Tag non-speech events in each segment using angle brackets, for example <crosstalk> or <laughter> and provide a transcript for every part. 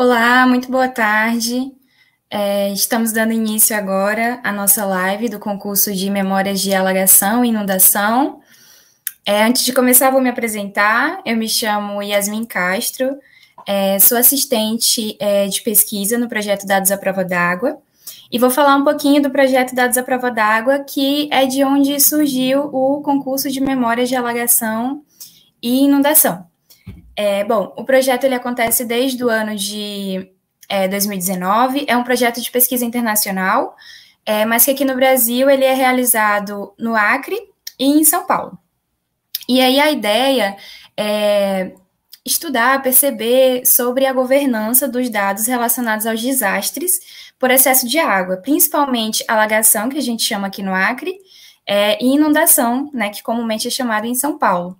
Olá, muito boa tarde. É, estamos dando início agora à nossa live do concurso de Memórias de Alagação e Inundação. É, antes de começar, vou me apresentar. Eu me chamo Yasmin Castro, é, sou assistente é, de pesquisa no projeto Dados à Prova d'Água e vou falar um pouquinho do projeto Dados à Prova d'Água, que é de onde surgiu o concurso de Memórias de Alagação e Inundação. É, bom, o projeto ele acontece desde o ano de é, 2019. É um projeto de pesquisa internacional, é, mas que aqui no Brasil ele é realizado no Acre e em São Paulo. E aí a ideia é estudar, perceber sobre a governança dos dados relacionados aos desastres por excesso de água, principalmente alagação, que a gente chama aqui no Acre, é, e inundação, né, que comumente é chamada em São Paulo.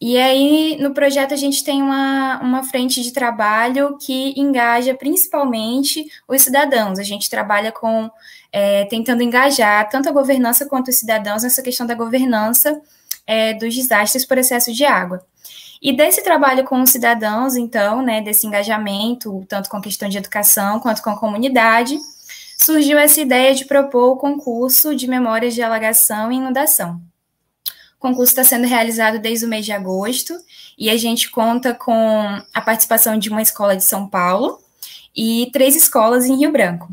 E aí, no projeto, a gente tem uma, uma frente de trabalho que engaja principalmente os cidadãos. A gente trabalha com é, tentando engajar tanto a governança quanto os cidadãos nessa questão da governança é, dos desastres por excesso de água. E desse trabalho com os cidadãos, então, né, desse engajamento, tanto com a questão de educação quanto com a comunidade, surgiu essa ideia de propor o concurso de memórias de alagação e inundação concurso está sendo realizado desde o mês de agosto e a gente conta com a participação de uma escola de São Paulo e três escolas em Rio Branco.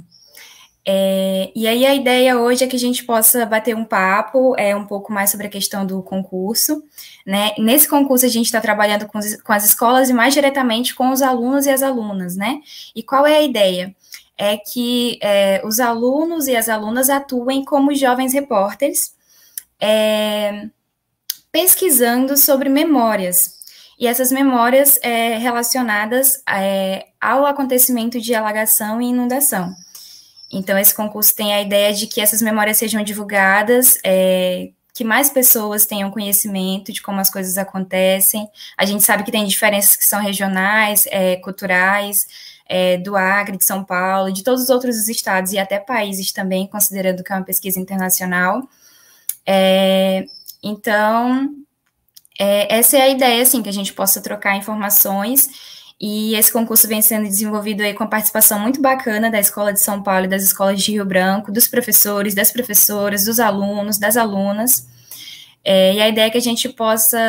É, e aí a ideia hoje é que a gente possa bater um papo é, um pouco mais sobre a questão do concurso. Né? Nesse concurso a gente está trabalhando com, com as escolas e mais diretamente com os alunos e as alunas, né? E qual é a ideia? É que é, os alunos e as alunas atuem como jovens repórteres. É, pesquisando sobre memórias. E essas memórias é, relacionadas é, ao acontecimento de alagação e inundação. Então, esse concurso tem a ideia de que essas memórias sejam divulgadas, é, que mais pessoas tenham conhecimento de como as coisas acontecem. A gente sabe que tem diferenças que são regionais, é, culturais, é, do Acre, de São Paulo, de todos os outros estados e até países também, considerando que é uma pesquisa internacional. É, então, é, essa é a ideia, assim, que a gente possa trocar informações. E esse concurso vem sendo desenvolvido aí com a participação muito bacana da Escola de São Paulo e das escolas de Rio Branco, dos professores, das professoras, dos alunos, das alunas. É, e a ideia é que a gente possa,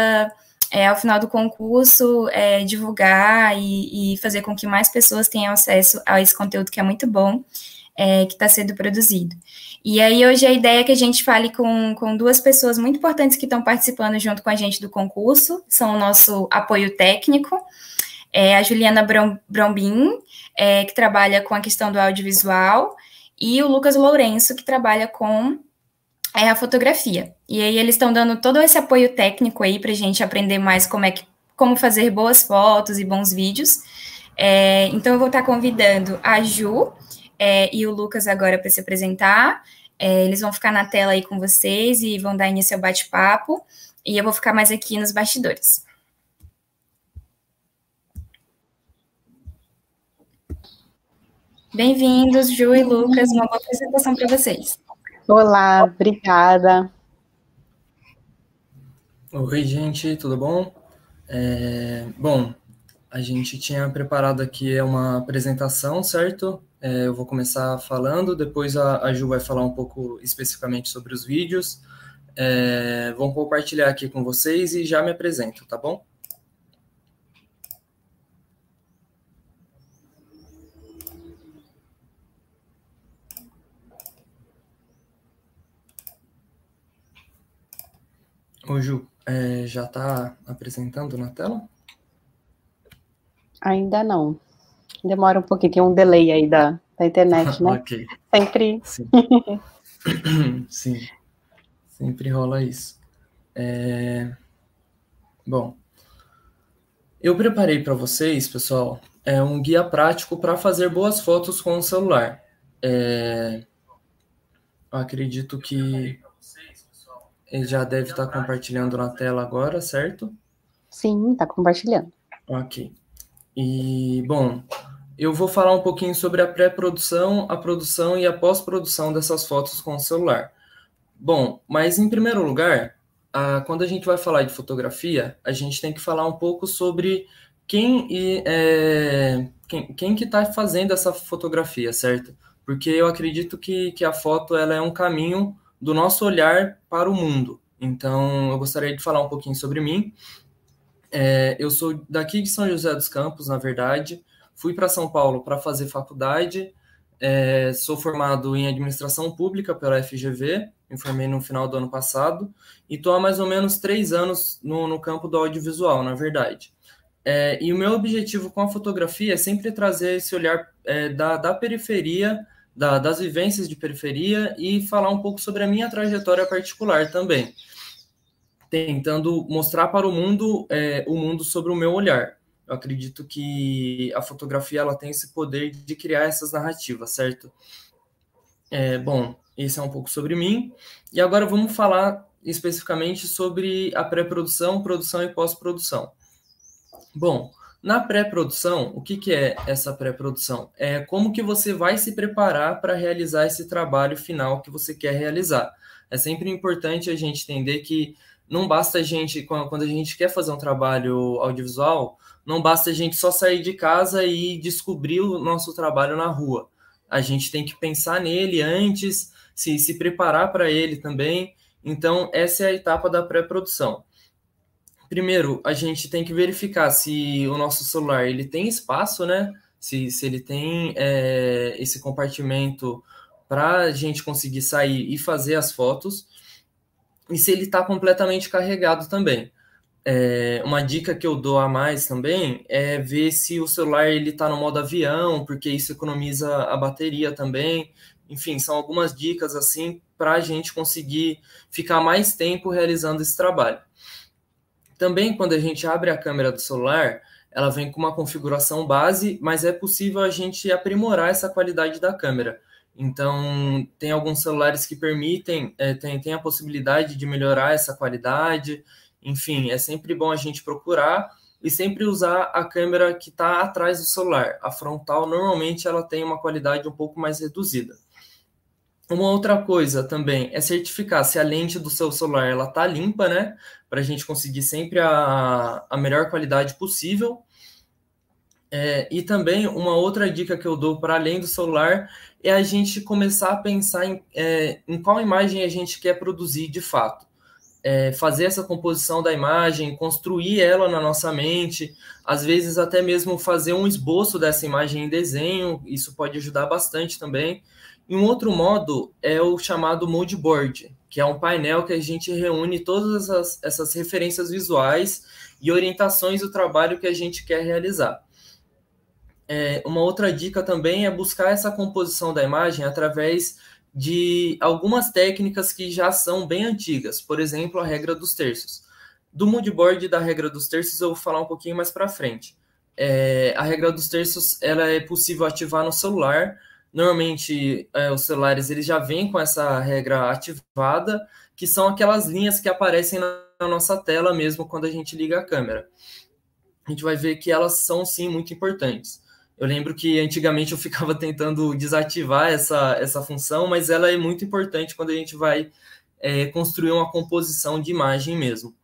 é, ao final do concurso, é, divulgar e, e, fazer com que mais pessoas tenham acesso a esse conteúdo que é muito bom, é, que está sendo produzido. E aí, hoje, a ideia é que a gente fale com, com duas pessoas muito importantes que estão participando junto com a gente do concurso, são o nosso apoio técnico, é a Juliana Brombin, é, que trabalha com a questão do audiovisual, e o Lucas Lourenço, que trabalha com é, a fotografia. E aí, eles estão dando todo esse apoio técnico aí para a gente aprender mais como é que como fazer boas fotos e bons vídeos. É, então, eu vou estar convidando a Ju é, e o Lucas agora para se apresentar. É, eles vão ficar na tela aí com vocês e vão dar início ao bate-papo. E eu vou ficar mais aqui nos bastidores. Bem-vindos, Ju e Lucas. Uma boa apresentação para vocês. Olá, obrigada. Oi, gente, tudo bom? É, bom, a gente tinha preparado aqui uma apresentação, certo? É, eu vou começar falando, depois a, a, Ju vai falar um pouco especificamente sobre os vídeos. É, vão compartilhar aqui com vocês e já me apresento, tá bom? Ô Ju, é, já está apresentando na tela? Ainda não. Demora um pouquinho, tem um delay aí da, da internet, né? <laughs> ok. Sempre. Sim. <laughs> Sim. Sempre rola isso. É... Bom, eu preparei para vocês, pessoal, é um guia prático para fazer boas fotos com o celular. É... Acredito que ele já deve estar tá compartilhando na tela agora, certo? Sim, está compartilhando. Ok. E, bom, eu vou falar um pouquinho sobre a pré-produção, a produção e a pós-produção dessas fotos com o celular. Bom, mas em primeiro lugar, a, quando a gente vai falar de fotografia, a gente tem que falar um pouco sobre quem, e, é, quem, quem que está fazendo essa fotografia, certo? Porque eu acredito que, que a foto ela é um caminho do nosso olhar para o mundo. Então, eu gostaria de falar um pouquinho sobre mim é, eu sou daqui de São José dos Campos, na verdade. Fui para São Paulo para fazer faculdade. É, sou formado em administração pública pela FGV, me formei no final do ano passado, e estou há mais ou menos três anos no, no campo do audiovisual, na verdade. É, e o meu objetivo com a fotografia é sempre trazer esse olhar é, da, da periferia, da, das vivências de periferia, e falar um pouco sobre a minha trajetória particular também tentando mostrar para o mundo é, o mundo sobre o meu olhar. Eu acredito que a fotografia ela tem esse poder de criar essas narrativas, certo? É, bom, esse é um pouco sobre mim. E agora vamos falar especificamente sobre a pré-produção, produção e pós-produção. Bom, na pré-produção, o que, que é essa pré-produção? É como que você vai se preparar para realizar esse trabalho final que você quer realizar. É sempre importante a gente entender que não basta a gente, quando a gente quer fazer um trabalho audiovisual, não basta a gente só sair de casa e descobrir o nosso trabalho na rua. A gente tem que pensar nele antes, se, se preparar para ele também. Então, essa é a etapa da pré-produção. Primeiro, a gente tem que verificar se o nosso celular ele tem espaço, né? Se, se ele tem é, esse compartimento para a gente conseguir sair e fazer as fotos e se ele está completamente carregado também. É, uma dica que eu dou a mais também é ver se o celular ele está no modo avião, porque isso economiza a bateria também. Enfim, são algumas dicas assim para a gente conseguir ficar mais tempo realizando esse trabalho. Também quando a gente abre a câmera do celular, ela vem com uma configuração base, mas é possível a gente aprimorar essa qualidade da câmera. Então, tem alguns celulares que permitem, é, tem, tem a possibilidade de melhorar essa qualidade. Enfim, é sempre bom a gente procurar e sempre usar a câmera que está atrás do celular. A frontal, normalmente, ela tem uma qualidade um pouco mais reduzida. Uma outra coisa também é certificar se a lente do seu celular ela tá limpa, né? Para a gente conseguir sempre a, a melhor qualidade possível. É, e também uma outra dica que eu dou para além do celular é a gente começar a pensar em, é, em qual imagem a gente quer produzir de fato. É, fazer essa composição da imagem, construir ela na nossa mente, às vezes até mesmo fazer um esboço dessa imagem em desenho, isso pode ajudar bastante também. E um outro modo é o chamado mood board, que é um painel que a gente reúne todas essas referências visuais e orientações do trabalho que a gente quer realizar. É, uma outra dica também é buscar essa composição da imagem através de algumas técnicas que já são bem antigas, por exemplo, a regra dos terços. Do moodboard da regra dos terços eu vou falar um pouquinho mais para frente. É, a regra dos terços ela é possível ativar no celular. Normalmente é, os celulares eles já vêm com essa regra ativada, que são aquelas linhas que aparecem na, na nossa tela mesmo quando a gente liga a câmera. A gente vai ver que elas são sim muito importantes. Eu lembro que antigamente eu ficava <laughs> tentando desativar essa, essa função, mas ela é muito importante quando a gente vai é, construir uma composição de imagem mesmo.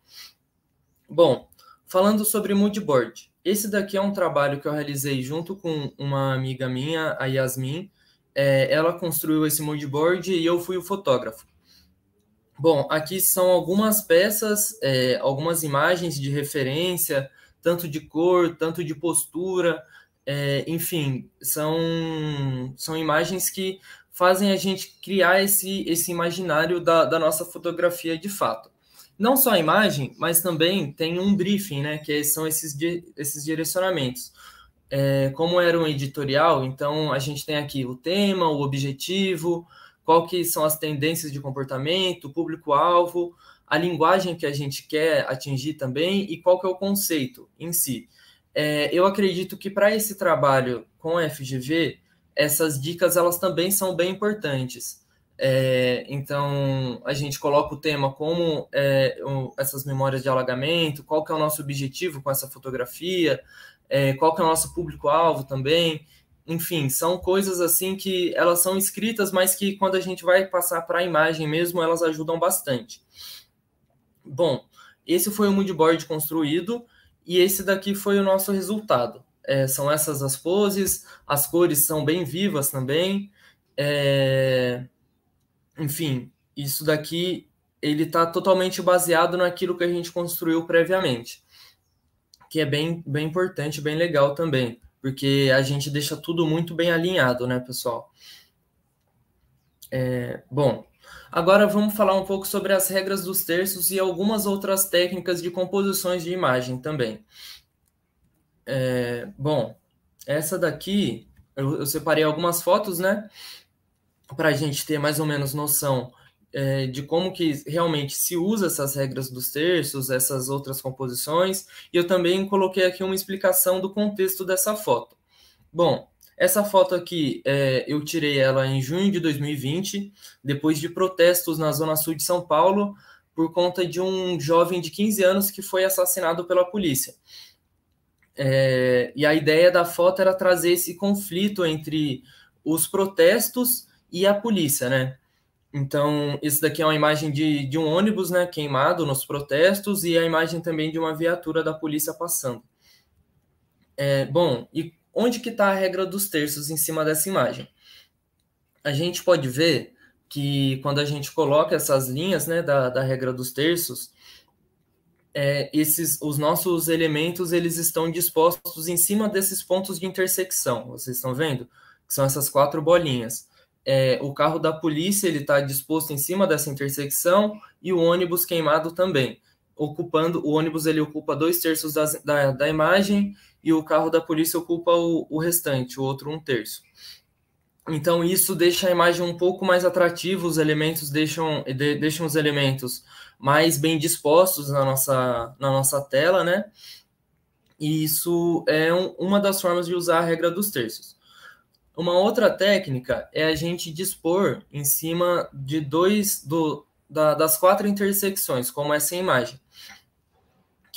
Bom, falando sobre moodboard, esse daqui é um trabalho que eu realizei junto com uma amiga minha, a Yasmin. É, ela construiu esse moodboard e eu fui o fotógrafo. Bom, aqui são algumas peças, é, algumas imagens de referência, tanto de cor, tanto de postura, é, enfim, são, são imagens que fazem a gente criar esse, esse imaginário da, da nossa fotografia de fato. Não só a imagem, mas também tem um briefing, né, que são esses, esses direcionamentos. É, como era um editorial, então a gente tem aqui o tema, o objetivo, qual que são as tendências de comportamento, público-alvo, a linguagem que a gente quer atingir também e qual que é o conceito em si. É, eu acredito que para esse trabalho com a FGV, essas dicas elas também são bem importantes. É, então, a gente coloca o tema como é, essas memórias de alagamento, qual que é o nosso objetivo com essa fotografia, é, qual que é o nosso público-alvo também. Enfim, são coisas assim que elas são escritas, mas que quando a gente vai passar para a imagem mesmo, elas ajudam bastante. Bom, esse foi o moodboard construído. E esse daqui foi o nosso resultado. É, são essas as poses, as cores são bem vivas também. É... Enfim, isso daqui ele está totalmente baseado naquilo que a gente construiu previamente, que é bem, bem importante, bem legal também, porque a gente deixa tudo muito bem alinhado, né, pessoal? É, bom, Agora vamos falar um pouco sobre as regras dos terços e algumas outras técnicas de composições de imagem também. É, bom, essa daqui eu, eu, separei algumas fotos, né? Para a gente ter mais ou menos noção é, de como que realmente se usa essas regras dos terços, essas outras composições, e eu também coloquei aqui uma explicação do contexto dessa foto. Bom, essa foto aqui, é, eu tirei ela em junho de 2020, depois de protestos na Zona Sul de São Paulo, por conta de um jovem de 15 anos que foi assassinado pela polícia. É, e a ideia da foto era trazer esse conflito entre os protestos e a polícia, né? Então, isso daqui é uma imagem de, de um ônibus né, queimado nos protestos e a imagem também de uma viatura da polícia passando. É, bom, e onde que está a regra dos terços em cima dessa imagem? A gente pode ver que quando a gente coloca essas linhas né, da, da regra dos terços, é, esses, os nossos elementos eles estão dispostos em cima desses pontos de intersecção. Vocês estão vendo? são essas quatro bolinhas. É, o carro da polícia ele está disposto em cima dessa intersecção e o ônibus queimado também ocupando, o ônibus ele ocupa dois terços da, da, da imagem e o carro da polícia ocupa o, o restante, o outro um terço. Então isso deixa a imagem um pouco mais atrativa, os elementos deixam, de, deixam os elementos mais bem dispostos na nossa, na nossa tela, né? E isso é um, uma das formas de usar a regra dos terços. Uma outra técnica é a gente dispor em cima de dois do, da, das quatro intersecções, como essa imagem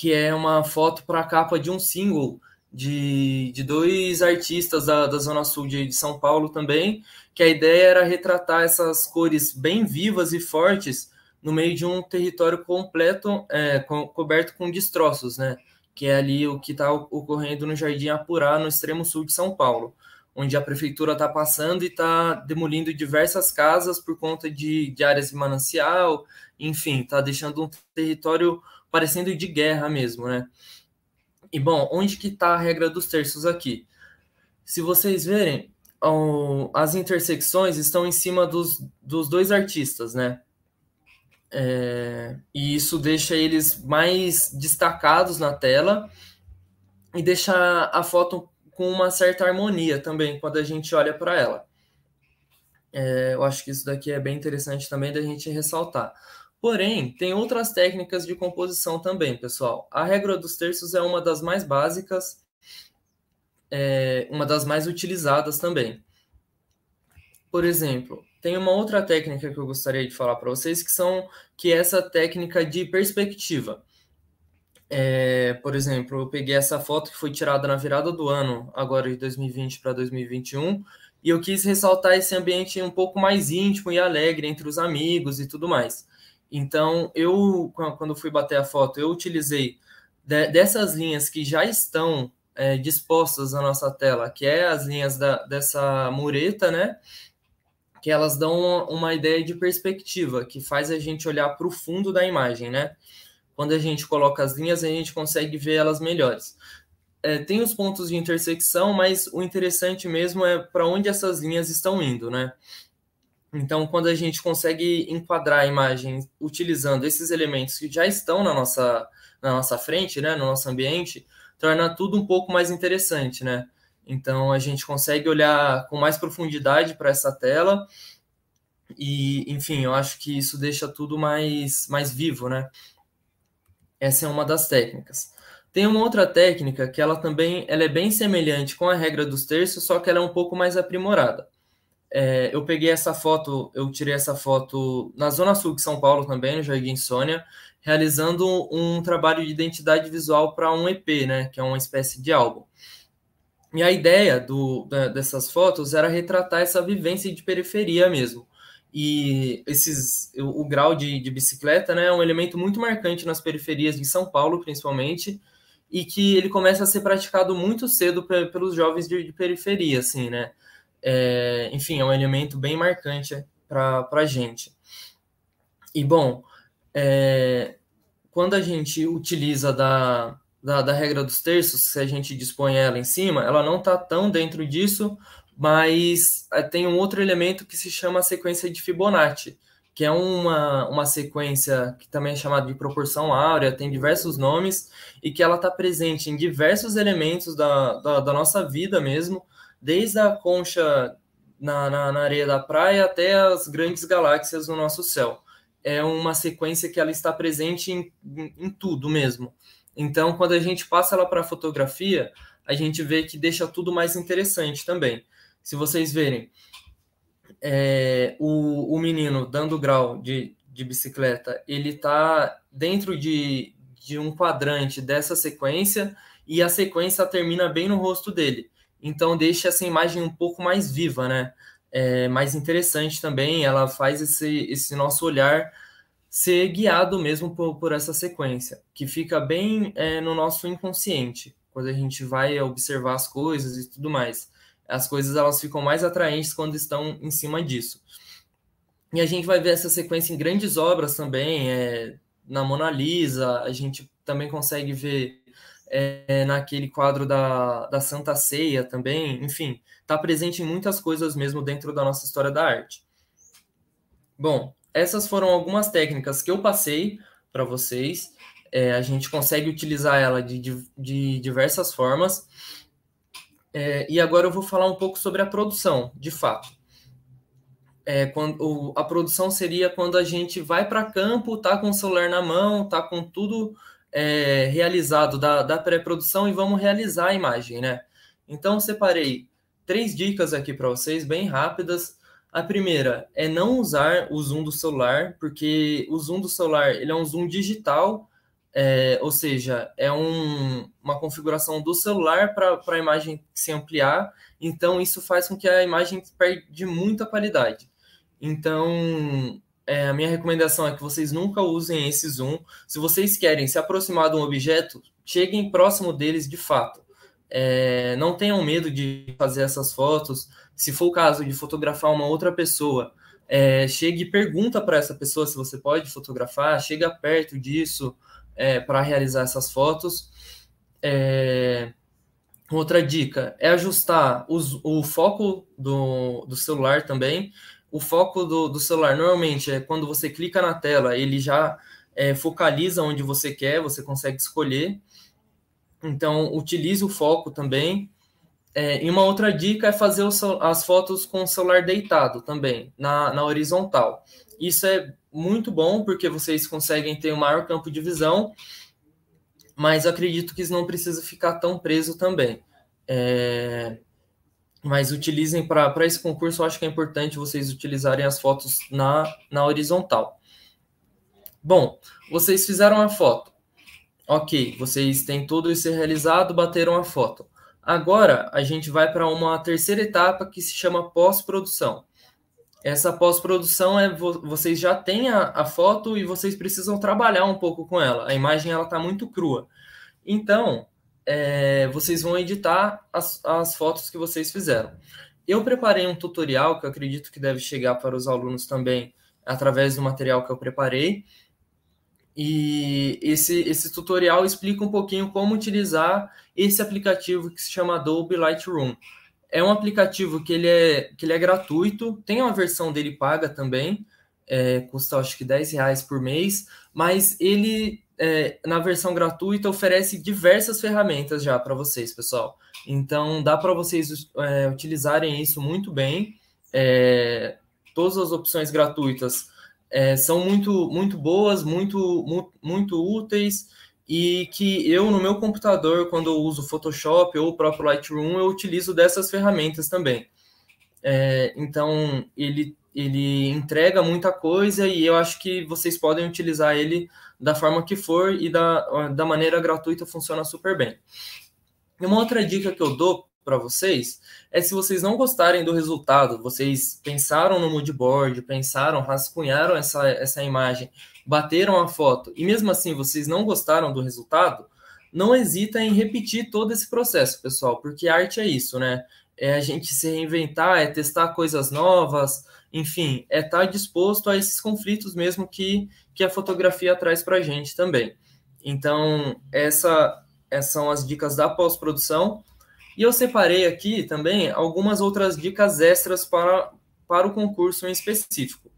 que é uma foto para a capa de um single de, de dois artistas da, da Zona Sul de, de, São Paulo também, que a ideia era retratar essas cores bem vivas e fortes no meio de um território completo, é, co coberto com destroços, né? Que é ali o que está ocorrendo no Jardim Apurá, no extremo sul de São Paulo, onde a prefeitura está passando e está demolindo diversas casas por conta de, de áreas de manancial, enfim, está deixando um território parecendo de guerra mesmo, né? E bom, onde que está a regra dos terços aqui? Se vocês verem, as intersecções estão em cima dos, dos dois artistas, né? É, e isso deixa eles mais destacados na tela e deixa a foto com uma certa harmonia também quando a gente olha para ela. É, eu acho que isso daqui é bem interessante também da gente ressaltar. Porém, tem outras técnicas de composição também, pessoal. A regra dos terços é uma das mais básicas, é uma das mais utilizadas também. Por exemplo, tem uma outra técnica que eu gostaria de falar para vocês, que são que é essa técnica de perspectiva. É, por exemplo, eu peguei essa foto que foi tirada na virada do ano, agora de 2020 para 2021, e eu quis ressaltar esse ambiente um pouco mais íntimo e alegre entre os amigos e tudo mais. Então, eu, quando fui bater a foto, eu utilizei de, dessas linhas que já estão é, dispostas na nossa tela, que é as linhas da, dessa mureta, né? Que elas dão uma ideia de perspectiva, que faz a gente olhar para o fundo da imagem, né? Quando a gente coloca as linhas, a gente consegue ver elas melhores. É, tem os pontos de intersecção, mas o interessante mesmo é para onde essas linhas estão indo, né? Então, quando a gente consegue enquadrar a imagem utilizando esses elementos que já estão na nossa, na nossa frente, né, no nosso ambiente, torna tudo um pouco mais interessante, né? Então, a gente consegue olhar com mais profundidade para essa tela e, enfim, eu acho que isso deixa tudo mais, mais vivo, né? Essa é uma das técnicas. Tem uma outra técnica que ela também ela é bem semelhante com a regra dos terços, só que ela é um pouco mais aprimorada é, eu peguei essa foto, eu tirei essa foto na Zona Sul de São Paulo também, no Jardim Sônia, realizando um trabalho de identidade visual para um EP, né, que é uma espécie de álbum. E a ideia do, da, dessas fotos era retratar essa vivência de periferia mesmo. E esses, o, o grau de, de bicicleta né, é um elemento muito marcante nas periferias de São Paulo, principalmente, e que ele começa a ser praticado muito cedo pelos jovens de, de periferia, assim, né? É, enfim, é um elemento bem marcante para a gente. E, bom, é, quando a gente utiliza da, da, da, regra dos terços, se a gente dispõe ela em cima, ela não está tão dentro disso, mas é, tem um outro elemento que se chama a sequência de Fibonacci, que é uma, uma sequência que também é chamada de proporção áurea, tem diversos nomes, e que ela está presente em diversos elementos da, da, da nossa vida mesmo, desde a concha na, na, na areia da praia até as grandes galáxias no nosso céu. É uma sequência que ela está presente em, em, em tudo mesmo. Então, quando a gente passa ela para a fotografia, a gente vê que deixa tudo mais interessante também. Se vocês verem, é, o, o menino dando grau de, de bicicleta, ele está dentro de, de um quadrante dessa sequência e a sequência termina bem no rosto dele. Então deixa essa imagem um pouco mais viva, né? É mais interessante também, ela faz esse, esse nosso olhar ser guiado mesmo por, por essa sequência, que fica bem é, no nosso inconsciente, quando a gente vai observar as coisas e tudo mais. As coisas elas ficam mais atraentes quando estão em cima disso. E a gente vai ver essa sequência em grandes obras também, é, na Mona Lisa, a gente também consegue ver é, naquele quadro da, da Santa Ceia também, enfim, está presente em muitas coisas mesmo dentro da nossa história da arte. Bom, essas foram algumas técnicas que eu passei para vocês. É, a gente consegue utilizar ela de, de, de diversas formas. É, e agora eu vou falar um pouco sobre a produção, de fato. É, quando, a produção seria quando a gente vai para campo, tá com o celular na mão, tá com tudo é, realizado da, da pré-produção e vamos realizar a imagem, né? Então, separei três dicas aqui para vocês, bem rápidas. A primeira é não usar o zoom do celular, porque o zoom do celular ele é um zoom digital, é, ou seja, é um, uma configuração do celular para a imagem se ampliar, então isso faz com que a imagem perde muita qualidade. Então, é, a minha recomendação é que vocês nunca usem esse zoom. Se vocês querem se aproximar de um objeto, cheguem próximo deles de fato. É, não tenham medo de fazer essas fotos. Se for o caso de fotografar uma outra pessoa, é, chegue e pergunta para essa pessoa se você pode fotografar, chega perto disso é, para realizar essas fotos. É, outra dica é ajustar os, o foco do, do celular também o foco do, do celular normalmente é quando você clica na tela, ele já é, focaliza onde você quer, você consegue escolher. Então, utilize o foco também. É, e uma outra dica é fazer as fotos com o celular deitado também, na, na horizontal. Isso é muito bom porque vocês conseguem ter um maior campo de visão, mas acredito que isso não precisa ficar tão preso também. É, mas utilizem para esse concurso, eu acho que é importante vocês utilizarem as fotos na, na horizontal. Bom, vocês fizeram a foto. Ok, vocês têm tudo isso realizado, bateram a foto. Agora a gente vai para uma terceira etapa que se chama pós-produção. Essa pós-produção é vo vocês já têm a, a foto e vocês precisam trabalhar um pouco com ela. A imagem ela está muito crua. Então, é, vocês vão editar as, as fotos que vocês fizeram. Eu preparei um tutorial que eu acredito que deve chegar para os alunos também através do material que eu preparei. E esse, esse tutorial explica um pouquinho como utilizar esse aplicativo que se chama Adobe Lightroom. É um aplicativo que ele é, que ele é gratuito, tem uma versão dele paga também, é, custa acho que 10 reais por mês, mas ele é, na versão gratuita oferece diversas ferramentas já para vocês, pessoal. Então dá para vocês é, utilizarem isso muito bem. É, todas as opções gratuitas é, são muito, muito boas, muito, muito, úteis e que eu no meu computador, quando eu uso Photoshop ou o próprio Lightroom, eu utilizo dessas ferramentas também. É, então ele ele entrega muita coisa e eu acho que vocês podem utilizar ele da forma que for e da, da maneira gratuita funciona super bem. E uma outra dica que eu dou para vocês é se vocês não gostarem do resultado, vocês pensaram no mood board, pensaram, rascunharam essa, essa imagem, bateram a foto e mesmo assim vocês não gostaram do resultado, não hesita em repetir todo esse processo, pessoal, porque arte é isso, né? É a gente se reinventar, é testar coisas novas, enfim, é estar tá disposto a esses conflitos mesmo que, que a fotografia traz para a gente também. Então, essa, essas são as dicas da pós-produção. E eu separei aqui também algumas outras dicas extras para, para o concurso em específico.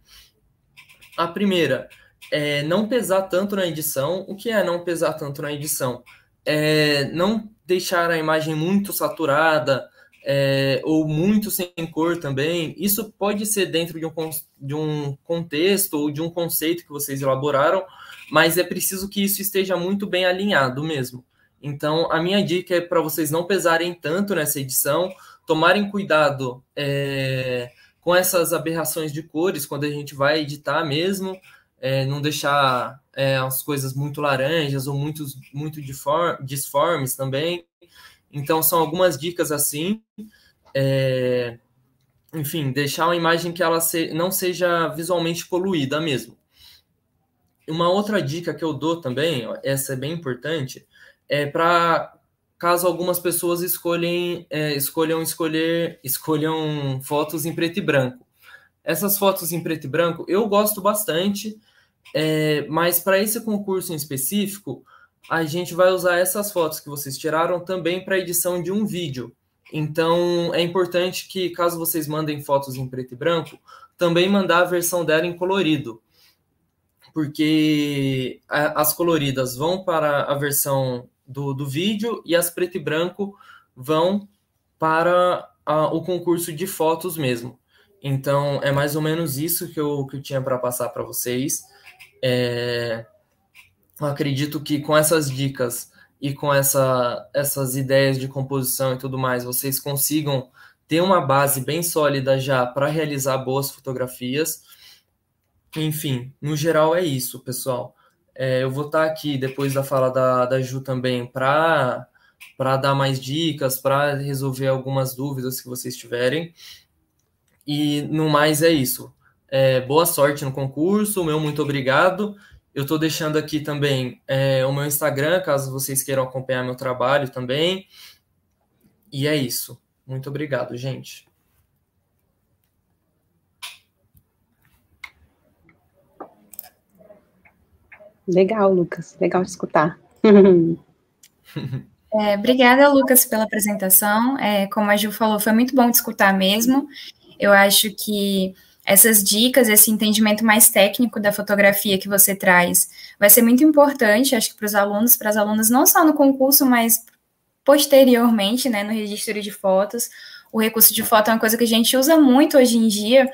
A primeira é não pesar tanto na edição. O que é não pesar tanto na edição? É não deixar a imagem muito saturada, é, ou muito sem cor também, isso pode ser dentro de um, de um contexto ou de um conceito que vocês elaboraram, mas é preciso que isso esteja muito bem alinhado mesmo. Então, a minha dica é para vocês não pesarem tanto nessa edição, tomarem cuidado é, com essas aberrações de cores quando a gente vai editar mesmo, é, não deixar é, as coisas muito laranjas ou muito, muito disformes também. Então, são algumas dicas assim. É, enfim, deixar uma imagem que ela se, não seja visualmente poluída mesmo. Uma outra dica que eu dou também, essa é bem importante, é para caso algumas pessoas escolhem, é, escolham escolher, escolham fotos em preto e branco. Essas fotos em preto e branco eu gosto bastante, é, mas para esse concurso em específico, a gente vai usar essas fotos que vocês tiraram também para edição de um vídeo. Então, é importante que, caso vocês mandem fotos em preto e branco, também mandar a versão dela em colorido. Porque a, as coloridas vão para a versão do, do vídeo e as preto e branco vão para a, o concurso de fotos mesmo. Então, é mais ou menos isso que eu, que eu tinha para passar para vocês. É, acredito que com essas dicas e com essa, essas ideias de composição e tudo mais, vocês consigam ter uma base bem sólida já para realizar boas fotografias. Enfim, no geral é isso, pessoal. É, eu vou estar tá aqui depois da fala da, da Ju também para dar mais dicas, para resolver algumas dúvidas que vocês tiverem. E no mais é isso. É, boa sorte no concurso, meu muito obrigado. Eu estou deixando aqui também é, o meu Instagram, caso vocês queiram acompanhar meu trabalho também. E é isso. Muito obrigado, gente. Legal, Lucas. Legal escutar. <laughs> é, obrigada, Lucas, pela apresentação. É, como a Gil falou, foi muito bom te escutar mesmo. Eu acho que essas dicas, esse entendimento mais técnico da fotografia que você traz vai ser muito importante, acho que para os alunos, para as alunas, não só no concurso, mas posteriormente, né, no registro de fotos. O recurso de foto é uma coisa que a gente usa muito hoje em dia,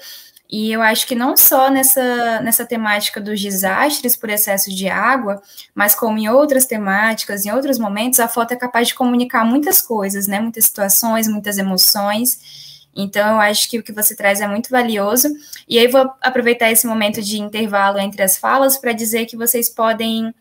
e eu acho que não só nessa, nessa temática dos desastres por excesso de água, mas como em outras temáticas, em outros momentos, a foto é capaz de comunicar muitas coisas, né, muitas situações, muitas emoções. Então, eu acho que o que você traz é muito valioso. E aí, vou aproveitar esse momento de intervalo entre as falas para dizer que vocês podem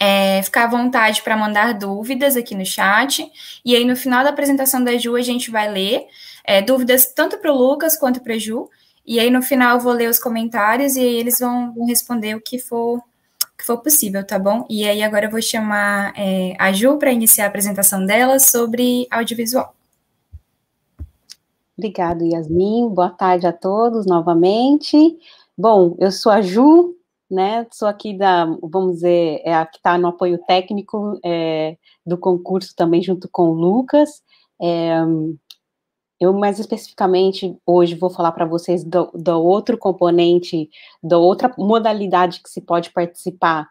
é, ficar à vontade para mandar dúvidas aqui no chat. E aí, no final da apresentação da Ju, a gente vai ler é, dúvidas tanto para o Lucas quanto para a Ju. E aí, no final, eu vou ler os comentários e aí eles vão, vão responder o que for, que for possível, tá bom? E aí, agora eu vou chamar é, a Ju para iniciar a apresentação dela sobre audiovisual. Obrigado, Yasmin. Boa tarde a todos novamente. Bom, eu sou a Ju, né? Sou aqui da, vamos dizer, é a que está no apoio técnico é, do concurso também junto com o Lucas. É, eu mais especificamente hoje vou falar para vocês do, do outro componente, da outra modalidade que se pode participar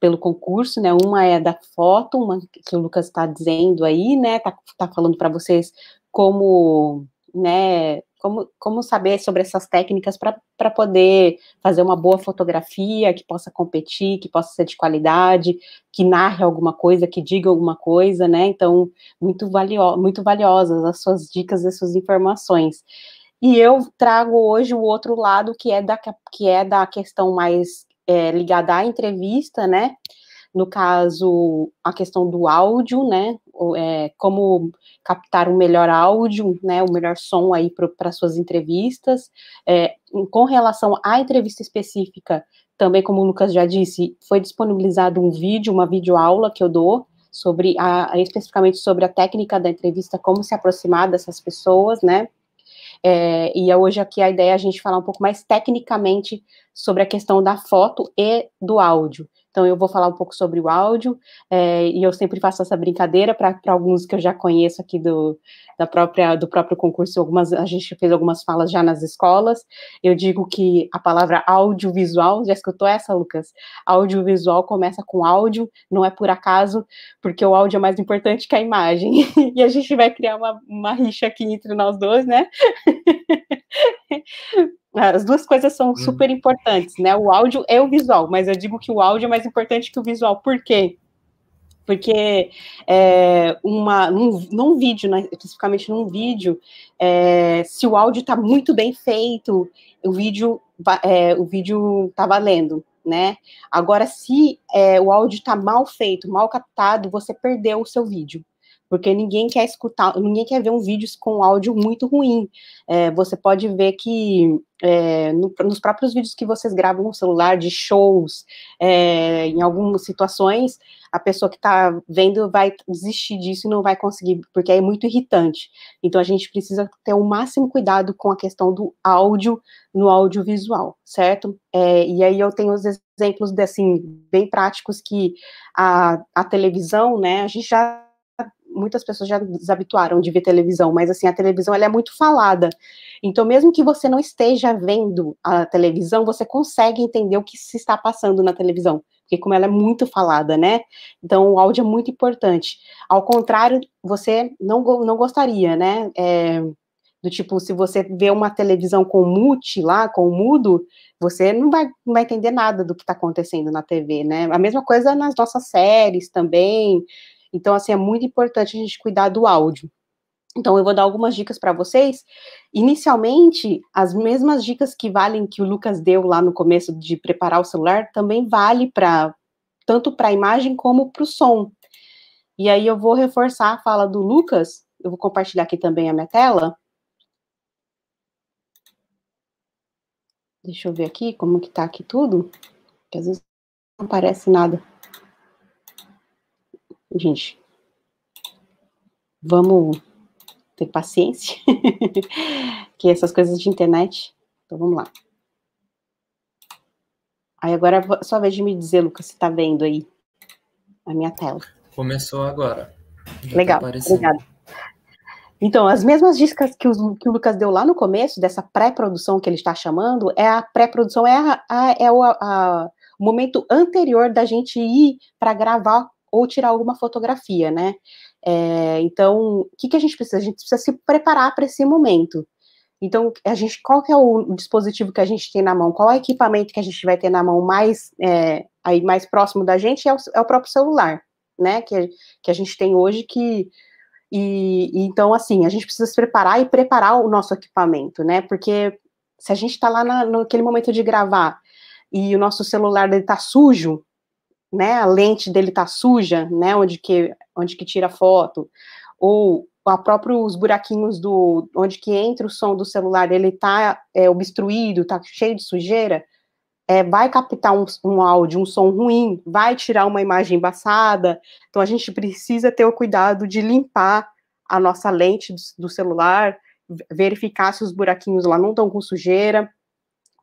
pelo concurso, né? Uma é da foto, uma que o Lucas está dizendo aí, né? Tá, tá falando para vocês como né? Como, como saber sobre essas técnicas para poder fazer uma boa fotografia que possa competir, que possa ser de qualidade, que narre alguma coisa, que diga alguma coisa, né? Então, muito, valio, muito valiosas as suas dicas e suas informações. E eu trago hoje o outro lado que é da, que é da questão mais é, ligada à entrevista, né? No caso, a questão do áudio, né? é, como captar o um melhor áudio, né, o melhor som aí para suas entrevistas. É, com relação à entrevista específica, também como o Lucas já disse, foi disponibilizado um vídeo, uma videoaula que eu dou sobre a, especificamente sobre a técnica da entrevista, como se aproximar dessas pessoas, né? É, e hoje aqui a ideia é a gente falar um pouco mais tecnicamente sobre a questão da foto e do áudio. Então, eu vou falar um pouco sobre o áudio, é, e eu sempre faço essa brincadeira para alguns que eu já conheço aqui do, da própria, do próprio concurso. Algumas, a gente fez algumas falas já nas escolas. Eu digo que a palavra audiovisual, já escutou essa, Lucas? Audiovisual começa com áudio, não é por acaso, porque o áudio é mais importante que a imagem. <laughs> e a gente vai criar uma, uma rixa aqui entre nós dois, né? <laughs> <laughs> As duas coisas são hum. super importantes, né? O áudio é o visual, mas eu digo que o áudio é mais importante que o visual. Por quê? Porque é, uma, num, num vídeo, né, especificamente num vídeo, é, se o áudio está muito bem feito, o vídeo é, o vídeo tá valendo, né? Agora, se é, o áudio está mal feito, mal captado, você perdeu o seu vídeo porque ninguém quer escutar, ninguém quer ver um vídeo com áudio muito ruim. É, você pode ver que é, no, nos próprios vídeos que vocês gravam no celular, de shows, é, em algumas situações, a pessoa que está vendo vai desistir disso e não vai conseguir, porque é muito irritante. Então a gente precisa ter o máximo cuidado com a questão do áudio no audiovisual, certo? É, e aí eu tenho os exemplos de, assim, bem práticos que a, a televisão, né, a gente já muitas pessoas já desabituaram de ver televisão, mas assim, a televisão ela é muito falada. Então, mesmo que você não esteja vendo a televisão, você consegue entender o que se está passando na televisão, porque como ela é muito falada, né? Então, o áudio é muito importante. Ao contrário, você não, não gostaria, né? É, do tipo, se você vê uma televisão com mute lá, com mudo, você não vai, não vai entender nada do que está acontecendo na TV, né? A mesma coisa nas nossas séries também, então, assim, é muito importante a gente cuidar do áudio. Então, eu vou dar algumas dicas para vocês. Inicialmente, as mesmas dicas que valem que o Lucas deu lá no começo de preparar o celular também vale para tanto para a imagem como para o som. E aí eu vou reforçar a fala do Lucas. Eu vou compartilhar aqui também a minha tela. Deixa eu ver aqui como que tá aqui tudo, que às vezes não aparece nada gente, vamos ter paciência, <laughs> que essas coisas de internet. Então vamos lá. Aí agora só vez de me dizer, Lucas, se tá vendo aí a minha tela. Começou agora. Já tá Legal, tá obrigada. Então, as mesmas dicas que, o, que o Lucas deu lá no começo, dessa pré-produção que ele está chamando, é a pré-produção, é, a, a, é o, a, o momento anterior da gente ir para gravar ou tirar alguma fotografia, né? É, então, o que, que a gente precisa? A gente precisa se preparar para esse momento. Então, a gente, qual que é o dispositivo que a gente tem na mão? Qual é o equipamento que a gente vai ter na mão mais, é, aí mais próximo da gente? É o, é o próprio celular, né? Que, que a gente tem hoje que... E, e, então, assim, a gente precisa se preparar e preparar o nosso equipamento, né? Porque se a gente está lá na, naquele momento de gravar e o nosso celular está sujo, né, a lente dele tá suja, né, onde que, onde que tira foto, ou a próprio os buraquinhos do onde que entra o som do celular, ele tá é, obstruído, tá cheio de sujeira, é, vai captar um, um, áudio, um som ruim, vai tirar uma imagem embaçada. Então a gente precisa ter o cuidado de limpar a nossa lente do, do celular, verificar se os buraquinhos lá não estão com sujeira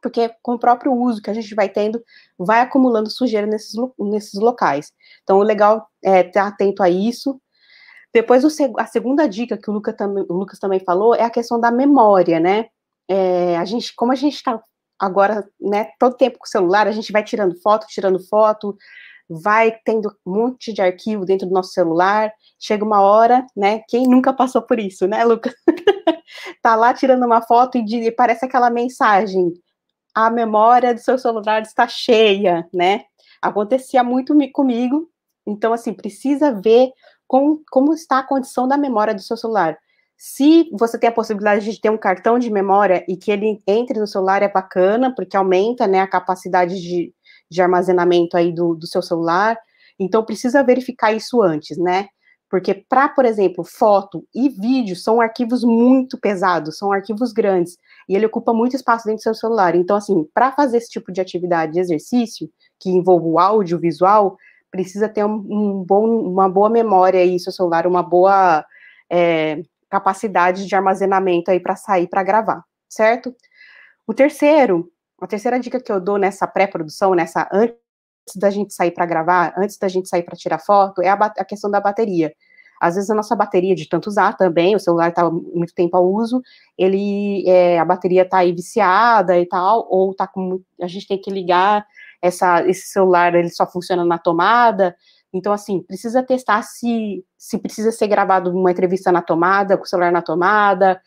porque com o próprio uso que a gente vai tendo, vai acumulando sujeira nesses, nesses locais. Então, o legal é estar atento a isso. Depois, a segunda dica que o, Luca o Lucas também falou é a questão da memória, né? É, a gente, como a gente está agora, né, todo tempo com o celular, a gente vai tirando foto, tirando foto, vai tendo um monte de arquivo dentro do nosso celular, chega uma hora, né, quem nunca passou por isso, né, Lucas? <laughs> tá lá tirando uma foto e parece aquela mensagem, a memória do seu celular está cheia, né? Acontecia muito comigo. Então, assim, precisa ver com, como está a condição da memória do seu celular. Se você tem a possibilidade de ter um cartão de memória e que ele entre no celular, é bacana, porque aumenta né, a capacidade de, de armazenamento aí do, do seu celular. Então, precisa verificar isso antes, né? Porque para, por exemplo, foto e vídeo são arquivos muito pesados, são arquivos grandes, e ele ocupa muito espaço dentro do seu celular. Então, assim, para fazer esse tipo de atividade de exercício, que envolve o audiovisual, precisa ter um, um bom, uma boa memória aí, seu celular, uma boa é, capacidade de armazenamento aí para sair, para gravar, certo? O terceiro, a terceira dica que eu dou nessa pré-produção, nessa antes da gente sair para gravar, antes da gente sair para tirar foto, é a, a, questão da bateria. Às vezes a nossa bateria de tanto usar também, o celular está muito tempo ao uso, ele é, a bateria está aí viciada e tal, ou tá com a gente tem que ligar essa, esse celular, ele só funciona na tomada. Então, assim, precisa testar se, se precisa ser gravado uma entrevista na tomada, com o celular na tomada,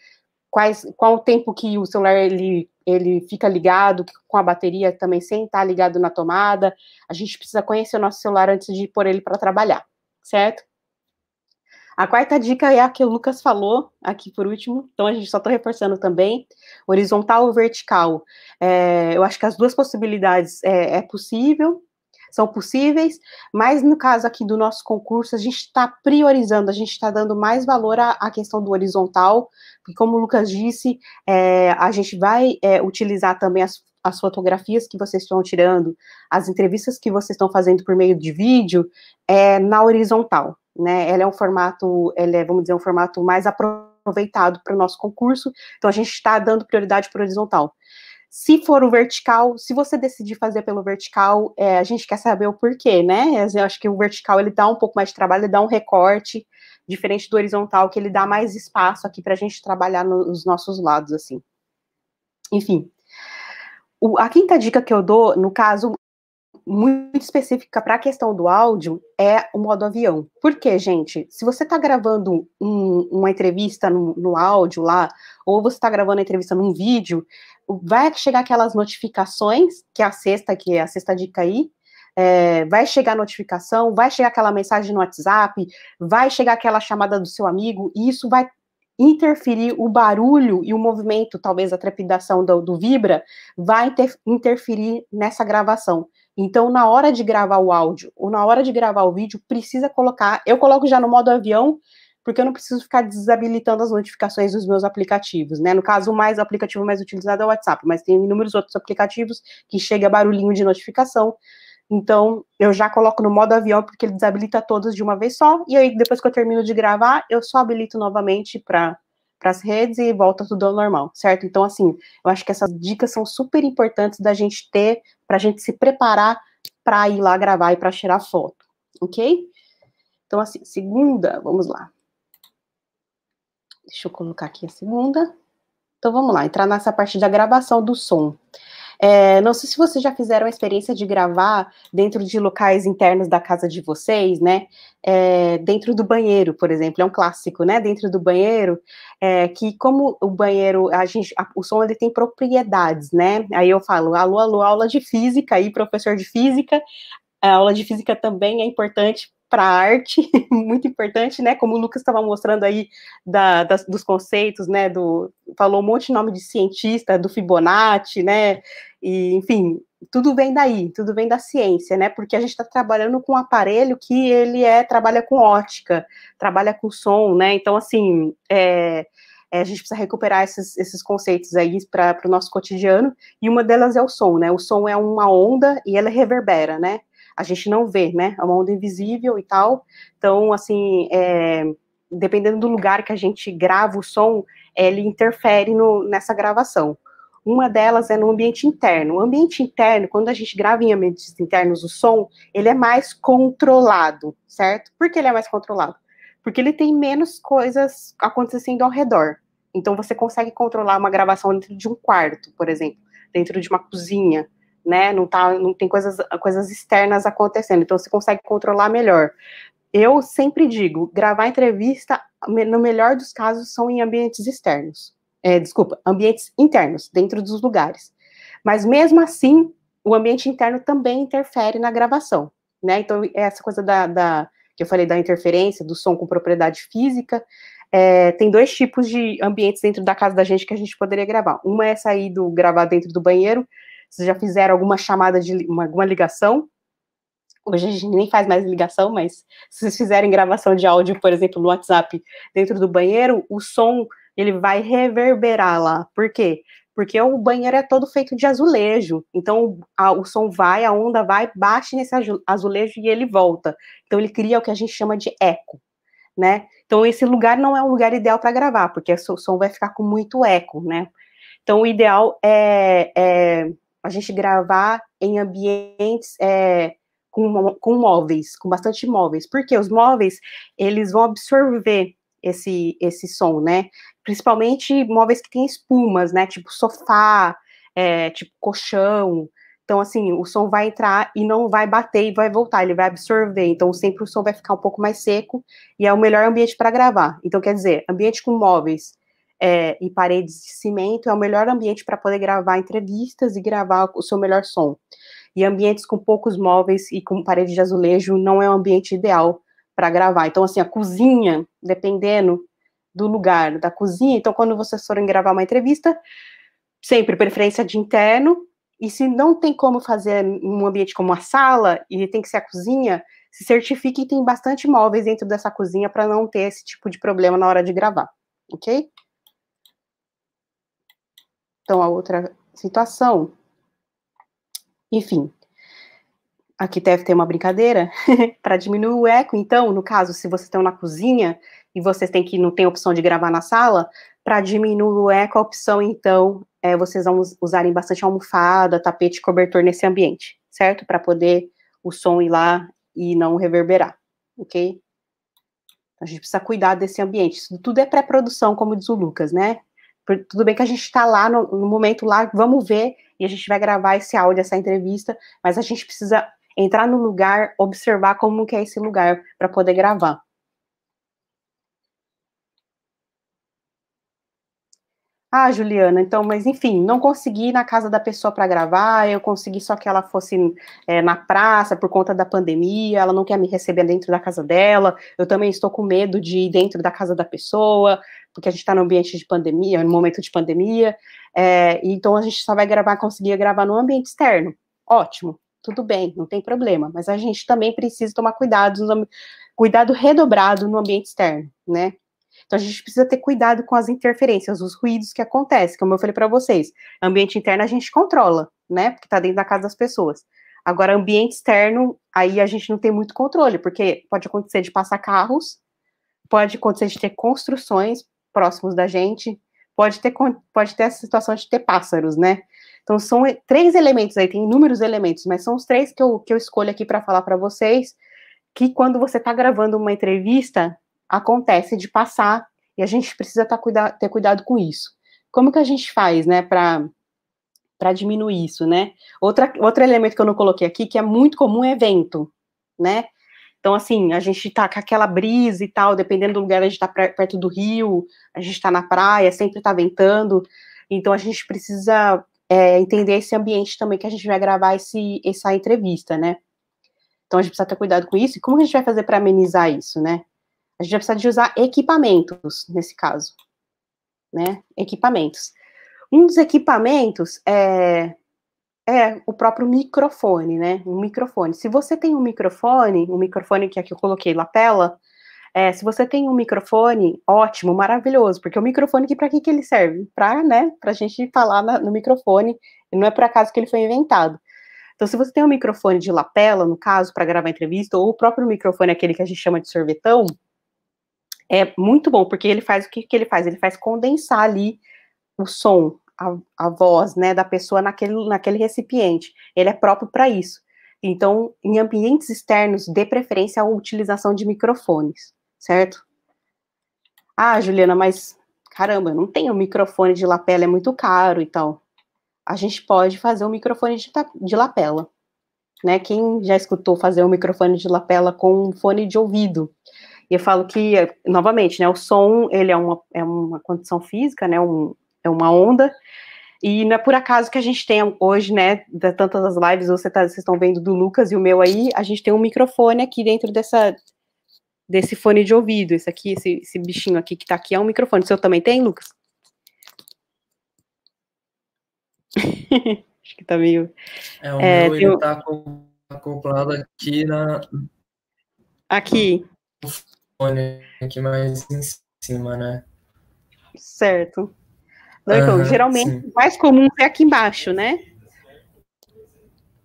quais, qual o tempo que o celular ele ele fica ligado com a bateria também sem estar ligado na tomada. A gente precisa conhecer o nosso celular antes de pôr ele para trabalhar, certo? A quarta dica é a que o Lucas falou aqui por último, então a gente só está reforçando também, horizontal ou vertical. É, eu acho que as duas possibilidades é, é possível, são possíveis, mas no caso aqui do nosso concurso, a gente está priorizando, a gente está dando mais valor à, à, questão do horizontal, e como o Lucas disse, é, a gente vai é, utilizar também as, as fotografias que vocês estão tirando, as entrevistas que vocês estão fazendo por meio de vídeo, é, na horizontal, né? Ela é um formato, ela é, vamos dizer, um formato mais aproveitado para o nosso concurso, então a gente está dando prioridade para o horizontal. Se for o vertical, se você decidir fazer pelo vertical, é, a gente quer saber o porquê, né? Eu acho que o vertical ele dá um pouco mais de trabalho, ele dá um recorte, diferente do horizontal, que ele dá mais espaço aqui para a gente trabalhar nos nossos lados, assim. Enfim. O, a quinta dica que eu dou, no caso, muito específica para a questão do áudio é o modo avião. Porque, gente, se você está gravando um, uma entrevista no, no, áudio lá, ou você está gravando a entrevista num vídeo, vai chegar aquelas notificações, que é a sexta, que é a sexta dica aí, é, vai chegar a notificação, vai chegar aquela mensagem no WhatsApp, vai chegar aquela chamada do seu amigo, e isso vai interferir o barulho e o movimento, talvez a trepidação do, do vibra, vai ter interferir nessa gravação. Então, na hora de gravar o áudio ou na hora de gravar o vídeo, precisa colocar. Eu coloco já no modo avião, porque eu não preciso ficar desabilitando as notificações dos meus aplicativos, né? No caso, mais, o aplicativo mais utilizado é o WhatsApp, mas tem inúmeros outros aplicativos que chega barulhinho de notificação. Então, eu já coloco no modo avião, porque ele desabilita todos de uma vez só. E aí, depois que eu termino de gravar, eu só habilito novamente para para as redes e volta tudo ao normal, certo? Então, assim, eu acho que essas dicas são super importantes da gente ter, para a gente se preparar para ir lá gravar e para tirar foto, ok? Então, assim, segunda, vamos lá. Deixa eu colocar aqui a segunda. Então, vamos lá, entrar nessa parte da gravação do som. É, não sei se vocês já fizeram a experiência de gravar dentro de locais internos da casa de vocês, né? É, dentro do banheiro, por exemplo, é um clássico, né? Dentro do banheiro, é, que como o banheiro, a gente, a, o som ele tem propriedades, né? Aí eu falo, alô, alô, aula de física aí, professor de física. A aula de física também é importante para a arte, <laughs> muito importante, né? Como o Lucas estava mostrando aí da, das, dos conceitos, né? Do, falou um monte de nome de cientista, do Fibonacci, né? E, enfim, tudo vem daí, tudo vem da ciência, né? Porque a gente está trabalhando com um aparelho que ele é trabalha com ótica, trabalha com som, né? Então, assim, é, é, a gente precisa recuperar esses, esses conceitos aí para o nosso cotidiano. E uma delas é o som, né? O som é uma onda e ela reverbera, né? a gente não vê, né? É uma onda invisível e tal. Então, assim, é, dependendo do lugar que a gente grava o som, ele interfere no, nessa gravação. Uma delas é no ambiente interno. O ambiente interno, quando a gente grava em ambientes internos o som, ele é mais controlado, certo? Por que ele é mais controlado? Porque ele tem menos coisas acontecendo ao redor. Então você consegue controlar uma gravação dentro de um quarto, por exemplo, dentro de uma cozinha né? Não tá, não tem coisas, coisas externas acontecendo, então você consegue controlar melhor. Eu sempre digo, gravar entrevista, no melhor dos casos, são em ambientes externos. É, desculpa, ambientes internos, dentro dos lugares. Mas mesmo assim, o ambiente interno também interfere na gravação, né? Então, é essa coisa da, da que eu falei da interferência, do som com propriedade física, é, tem dois tipos de ambientes dentro da casa da gente que a gente poderia gravar. Uma é sair do gravar dentro do banheiro, vocês já fizeram alguma chamada de uma, alguma ligação? Hoje a gente nem faz mais ligação, mas se vocês fizerem gravação de áudio, por exemplo, no WhatsApp, dentro do banheiro, o som ele vai reverberar lá. Por quê? Porque o banheiro é todo feito de azulejo. Então a, o som vai, a onda vai, bate nesse azulejo e ele volta. Então ele cria o que a gente chama de eco. Né? Então esse lugar não é um lugar ideal para gravar, porque é o som vai ficar com muito eco, né? Então o ideal é, é a gente gravar em ambientes é, com, com móveis, com bastante móveis, porque os móveis eles vão absorver esse, esse som, né? Principalmente móveis que têm espumas, né? Tipo sofá, é, tipo colchão. Então, assim, o som vai entrar e não vai bater e vai voltar, ele vai absorver. Então, sempre o som vai ficar um pouco mais seco e é o melhor ambiente para gravar. Então, quer dizer, ambiente com móveis é, e paredes de cimento é o melhor ambiente para poder gravar entrevistas e gravar o seu melhor som. E ambientes com poucos móveis e com parede de azulejo não é o ambiente ideal para gravar. Então, assim, a cozinha, dependendo do lugar da cozinha, então quando vocês forem gravar uma entrevista, sempre preferência de interno. E se não tem como fazer um ambiente como a sala e tem que ser a cozinha, se certifique que tem bastante móveis dentro dessa cozinha para não ter esse tipo de problema na hora de gravar, ok? então a outra situação. Enfim, aqui deve ter uma brincadeira <laughs> para diminuir o eco. Então, no caso, se vocês estão na cozinha e vocês têm que não tem opção de gravar na sala, para diminuir o eco, a opção então é vocês vão usarem bastante almofada, tapete, cobertor nesse ambiente, certo? Para poder o som ir lá e não reverberar, ok? A gente precisa cuidar desse ambiente. Isso tudo é pré-produção, como diz o Lucas, né? Tudo bem que a gente está lá no, no, momento lá, vamos ver, e a gente vai gravar esse áudio, essa entrevista, mas a gente precisa entrar no lugar, observar como que é esse lugar para poder gravar. Ah, Juliana, então, mas enfim, não consegui ir na casa da pessoa para gravar, eu consegui só que ela fosse é, na praça por conta da pandemia, ela não quer me receber dentro da casa dela, eu também estou com medo de ir dentro da casa da pessoa, porque a gente está no ambiente de pandemia, no momento de pandemia, é, então a gente só vai gravar, conseguir gravar no ambiente externo. Ótimo, tudo bem, não tem problema, mas a gente também precisa tomar cuidado, cuidado redobrado no ambiente externo, né? Então a gente precisa ter cuidado com as interferências, os ruídos que acontecem, como eu falei para vocês. Ambiente interno a gente controla, né? Porque está dentro da casa das pessoas. Agora, ambiente externo, aí a gente não tem muito controle, porque pode acontecer de passar carros, pode acontecer de ter construções próximos da gente, pode ter, pode ter essa situação de ter pássaros, né? Então, são três elementos aí, tem inúmeros elementos, mas são os três que eu, que eu escolho aqui para falar para vocês, que quando você está gravando uma entrevista, acontece de passar e a gente precisa tá cuida ter cuidado com isso. Como que a gente faz, né, para para diminuir isso, né? Outra, outro elemento que eu não coloquei aqui, que é muito comum, é vento, né? Então, assim, a gente tá com aquela brisa e tal, dependendo do lugar, a gente tá perto do rio, a gente tá na praia, sempre tá ventando. Então, a gente precisa é, entender esse ambiente também que a gente vai gravar esse, essa entrevista, né? Então, a gente precisa ter cuidado com isso. E como a gente vai fazer para amenizar isso, né? a gente vai precisar de usar equipamentos nesse caso, né? Equipamentos. Um dos equipamentos é, é o próprio microfone, né? Um microfone. Se você tem um microfone, um microfone que aqui é eu coloquei lapela, é, se você tem um microfone, ótimo, maravilhoso, porque o é microfone para que, que ele serve? Para, né? Para a gente falar na, no microfone. Não é por acaso que ele foi inventado. Então, se você tem um microfone de lapela, no caso, para gravar entrevista, ou o próprio microfone aquele que a gente chama de sorvetão, é muito bom, porque ele faz o que, que ele faz? Ele faz condensar ali o som, a, a voz né, da pessoa naquele, naquele recipiente. Ele é próprio para isso. Então, em ambientes externos, dê preferência à utilização de microfones, certo? Ah, Juliana, mas caramba, eu não tenho microfone de lapela, é muito caro e tal. A gente pode fazer um microfone de, de lapela. Né? Quem já escutou fazer um microfone de lapela com um fone de ouvido? E eu falo que, novamente, né, o som ele é uma, é uma condição física, né, um, é uma onda, e não é por acaso que a gente tem hoje, né, da, tantas as lives, você tá, vocês estão vendo do Lucas e o meu aí, a gente tem um microfone aqui dentro dessa, desse fone de ouvido, esse aqui, esse, esse bichinho aqui que está aqui é um microfone. O seu também tem, Lucas? <laughs> Acho que tá meio... É, o é, meu, ele um... Tá, tá acoplado aqui na... Aqui aqui mais em cima, né? Certo. Então, uhum, geralmente, o mais comum é aqui embaixo, né?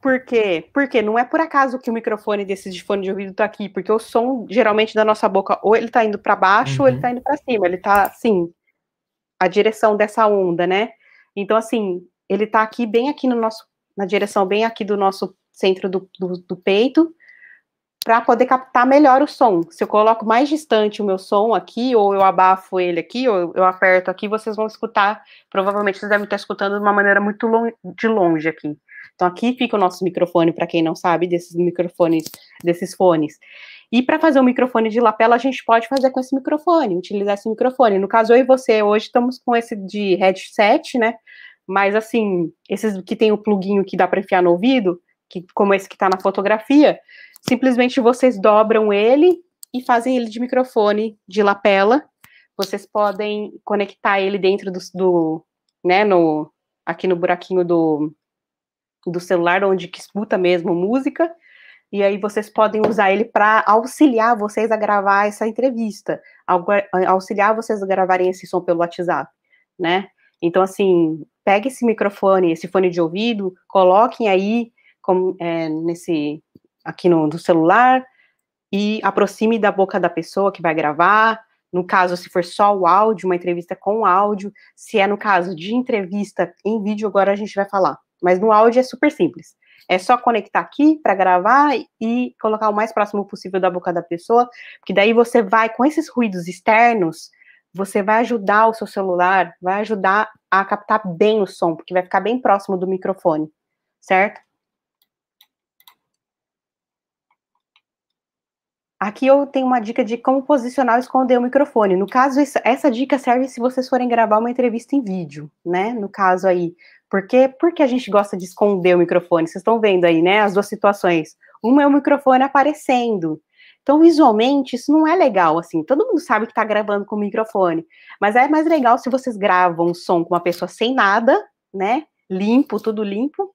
Por quê? Porque não é por acaso que o microfone desse de fone de ouvido tá aqui, porque o som, geralmente, da nossa boca, ou ele tá indo para baixo, uhum. ou ele tá uhum. indo para cima, ele tá, assim, a direção dessa onda, né? Então, assim, ele tá aqui, bem aqui no nosso, na direção bem aqui do nosso centro do, do, do peito, para poder captar melhor o som. Se eu coloco mais distante o meu som aqui, ou eu abafo ele aqui, ou eu aperto aqui, vocês vão escutar. Provavelmente vocês devem estar escutando de uma maneira muito long, de longe aqui. Então aqui fica o nosso microfone, para quem não sabe, desses microfones, desses fones. E para fazer um microfone de lapela, a gente pode fazer com esse microfone, utilizar esse microfone. No caso, eu e você hoje estamos com esse de headset, né? Mas assim, esses que tem o pluguinho que dá para enfiar no ouvido, que, como esse que está na fotografia, simplesmente vocês dobram ele e fazem ele de microfone de lapela. Vocês podem conectar ele dentro do, do né, no, aqui no buraquinho do, do celular, onde que escuta mesmo música. E aí vocês podem usar ele para auxiliar vocês a gravar essa entrevista, auxiliar vocês a gravarem esse som pelo WhatsApp, né? Então, assim, pegue esse microfone, esse fone de ouvido, coloquem aí como, é, nesse aqui no, no celular e aproxime da boca da pessoa que vai gravar. No caso, se for só o áudio, uma entrevista com áudio. Se é no caso de entrevista em vídeo, agora a gente vai falar. Mas no áudio é super simples. É só conectar aqui para gravar e colocar o mais próximo possível da boca da pessoa, porque daí você vai, com esses ruídos externos, você vai ajudar o seu celular, vai ajudar a captar bem o som, porque vai ficar bem próximo do microfone, certo? Aqui eu tenho uma dica de como posicionar esconder o microfone. No caso, essa dica serve se vocês forem gravar uma entrevista em vídeo, né? No caso aí. Porque, porque a gente gosta de esconder o microfone. Vocês estão vendo aí, né? As duas situações. Uma é o microfone aparecendo. Então, visualmente, isso não é legal, assim. Todo mundo sabe que está gravando com o microfone. Mas é mais legal se vocês gravam o som com uma pessoa sem nada, né? Limpo, tudo limpo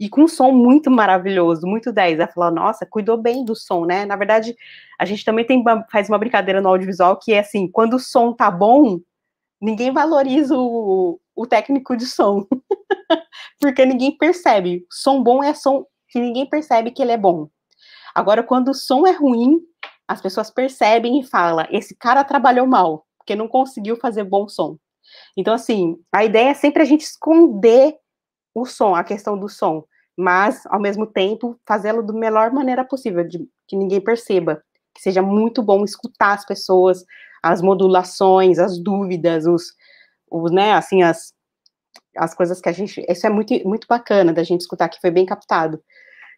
e com um som muito maravilhoso, muito 10. Ela falou, nossa, cuidou bem do som, né? Na verdade, a gente também tem uma, faz uma brincadeira no audiovisual que é assim, quando o som tá bom, ninguém valoriza o, o técnico de som. <laughs> Porque ninguém percebe. Som bom é som que ninguém percebe que ele é bom. Agora, quando o som é ruim, as pessoas percebem e falam, esse cara trabalhou mal, porque não conseguiu fazer bom som. Então, assim, a ideia é sempre a gente esconder o som, a questão do som, mas ao mesmo tempo fazê-lo da melhor maneira possível, de, que ninguém perceba, que seja muito bom escutar as pessoas, as modulações, as dúvidas, os, os né, assim, as, as coisas que a gente, isso é muito, muito bacana da gente escutar, que foi bem captado.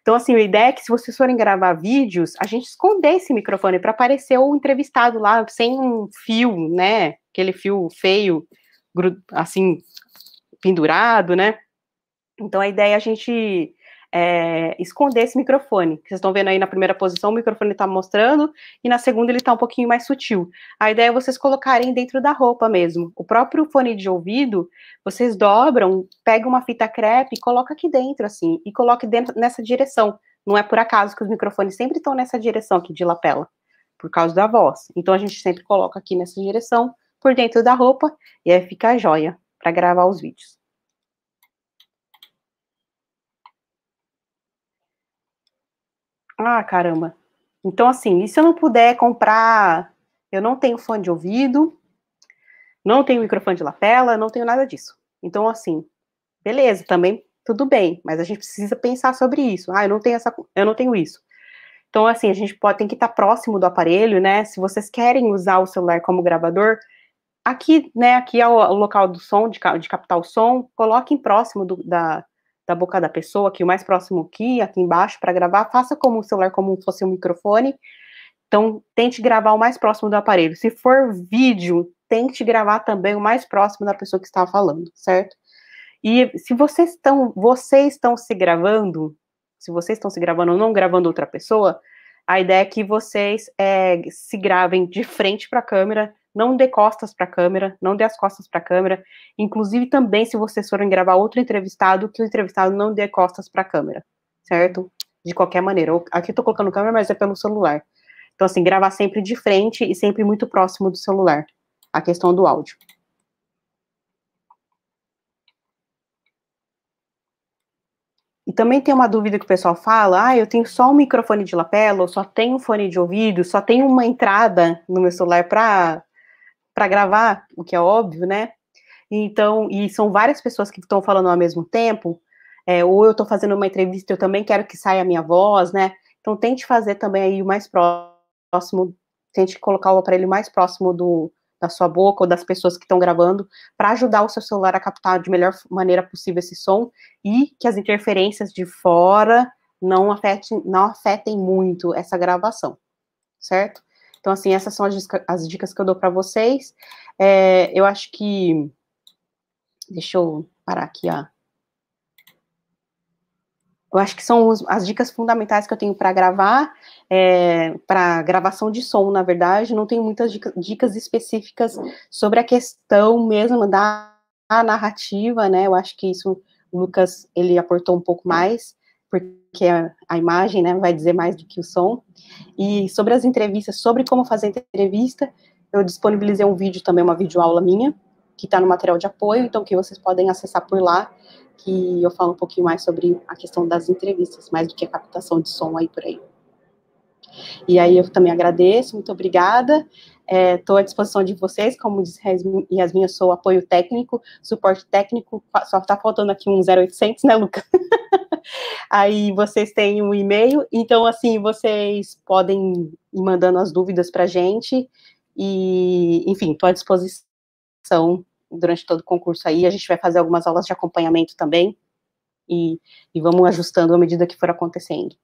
Então, assim, a ideia é que se vocês forem gravar vídeos, a gente esconder esse microfone para aparecer o entrevistado lá, sem um fio, né, aquele fio feio, assim, pendurado, né? Então a ideia é a gente é, esconder esse microfone. Vocês estão vendo aí na primeira posição, o microfone está mostrando, e na segunda ele está um pouquinho mais sutil. A ideia é vocês colocarem dentro da roupa mesmo. O próprio fone de ouvido, vocês dobram, pegam uma fita crepe, e coloca aqui dentro, assim, e coloque dentro nessa direção. Não é por acaso que os microfones sempre estão nessa direção aqui de lapela, por causa da voz. Então a gente sempre coloca aqui nessa direção, por dentro da roupa, e aí fica a joia para gravar os vídeos. Ah, caramba. Então, assim, e se eu não puder comprar, eu não tenho fone de ouvido, não tenho microfone de lapela, não tenho nada disso. Então, assim, beleza, também tudo bem, mas a gente precisa pensar sobre isso. Ah, eu não tenho essa, eu não tenho isso. Então, assim, a gente pode, tem que estar próximo do aparelho, né? Se vocês querem usar o celular como gravador, aqui, né, aqui é o, local do som, de, de captar o som, coloquem próximo do, da, da boca da pessoa, aqui o mais próximo aqui, aqui embaixo para gravar, faça como o celular como se fosse um microfone. Então, tente gravar o mais próximo do aparelho. Se for vídeo, tente gravar também o mais próximo da pessoa que está falando, certo? E se vocês estão, vocês estão se gravando, se vocês estão se gravando ou não gravando outra pessoa, a ideia é que vocês é, se gravem de frente para a câmera não dê costas para a câmera, não dê as costas para a câmera. Inclusive, também, se vocês forem gravar outro entrevistado, que o entrevistado não dê costas para a câmera, certo? De qualquer maneira. aqui eu colocando câmera, mas é pelo celular. Então, assim, gravar sempre de frente e sempre muito próximo do celular. A questão do áudio. E também tem uma dúvida que o pessoal fala: ah, eu tenho só um microfone de lapela, ou só tenho um fone de ouvido, só tenho uma entrada no meu celular para para gravar, o que é óbvio, né? Então, e são várias pessoas que estão falando ao mesmo tempo, é, ou eu estou fazendo uma entrevista, eu também quero que saia a minha voz, né? Então, tente fazer também aí o mais próximo, tente colocar o aparelho mais próximo do, da sua boca ou das pessoas que estão gravando, para ajudar o seu celular a captar de melhor maneira possível esse som e que as interferências de fora não afetem, não afetem muito essa gravação, certo? Então, assim, essas são as dicas, que eu dou para vocês. É, eu acho que. Deixa eu parar aqui, ó. Eu acho que são os, as dicas fundamentais que eu tenho para gravar, é, para gravação de som, na verdade. Não tenho muitas dicas, dicas específicas sobre a questão mesmo da narrativa, né? Eu acho que isso o Lucas ele aportou um pouco mais porque a, imagem né, vai dizer mais do que o som. E sobre as entrevistas, sobre como fazer entrevista, eu disponibilizei um vídeo também, uma videoaula minha, que está no material de apoio, então que vocês podem acessar por lá, que eu falo um pouquinho mais sobre a questão das entrevistas, mais do que a captação de som aí por aí. E aí eu também agradeço, muito obrigada. Estou é, à disposição de vocês, como diz Yasmin, eu sou apoio técnico, suporte técnico, só está faltando aqui um 0800, né, Luca? <laughs> Aí vocês têm um e-mail, então assim, vocês podem ir mandando as dúvidas para a gente. E, enfim, estou à disposição durante todo o concurso aí. A gente vai fazer algumas aulas de acompanhamento também. E, e vamos ajustando à medida que for acontecendo.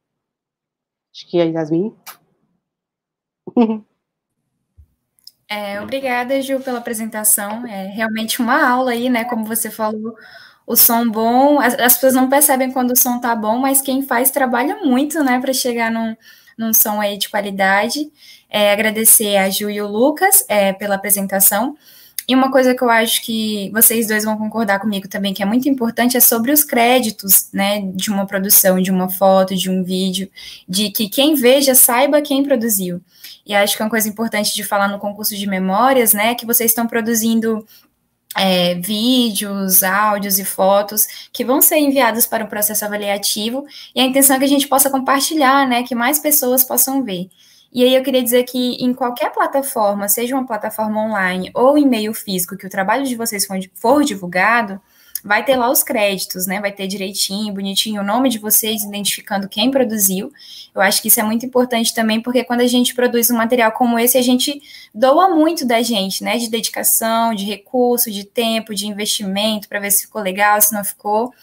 Acho que é Yasmin. <laughs> É, obrigada, Gil, pela apresentação. É realmente uma aula aí, né? Como você falou, o som bom, as, as, pessoas não percebem quando o som tá bom, mas quem faz trabalha muito, né, para chegar num, num som aí de qualidade. É, agradecer a Ju e o Lucas é, pela apresentação. E uma coisa que eu acho que vocês dois vão concordar comigo também, que é muito importante, é sobre os créditos, né, de uma produção, de uma foto, de um vídeo, de que quem veja saiba quem produziu. E acho que é uma coisa importante de falar no concurso de memórias, né, que vocês estão produzindo é, vídeos, áudios e fotos que vão ser enviados para o processo avaliativo e a intenção é que a gente possa compartilhar, né, que mais pessoas possam ver. E aí eu queria dizer que em qualquer plataforma, seja uma plataforma online ou e-mail físico que o trabalho de vocês for divulgado, vai ter lá os créditos, né? Vai ter direitinho, bonitinho o nome de vocês, identificando quem produziu. Eu acho que isso é muito importante também, porque quando a gente produz um material como esse, a gente doa muito da gente, né? De dedicação, de recurso, de tempo, de investimento, para ver se ficou legal, se não ficou.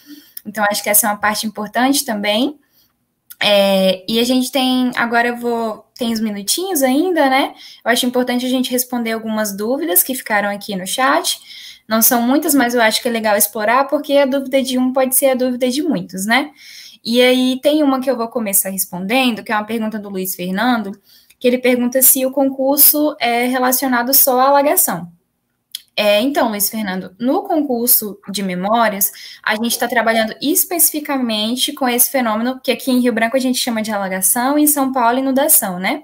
Então, acho que essa é uma parte importante também. É, e a gente tem, agora eu vou, tem os minutinhos ainda, né? Eu acho importante a gente responder algumas dúvidas que ficaram aqui no chat. Não são muitas, mas eu acho que é legal explorar, porque a dúvida de um pode ser a dúvida de muitos, né? E aí tem uma que eu vou começar respondendo, que é uma pergunta do Luiz Fernando, que ele pergunta se o concurso é relacionado só à alagação. É, então, Luiz Fernando, no concurso de memórias, a gente está trabalhando especificamente com esse fenômeno que aqui em Rio Branco a gente chama de alagação, em São Paulo, inundação, né?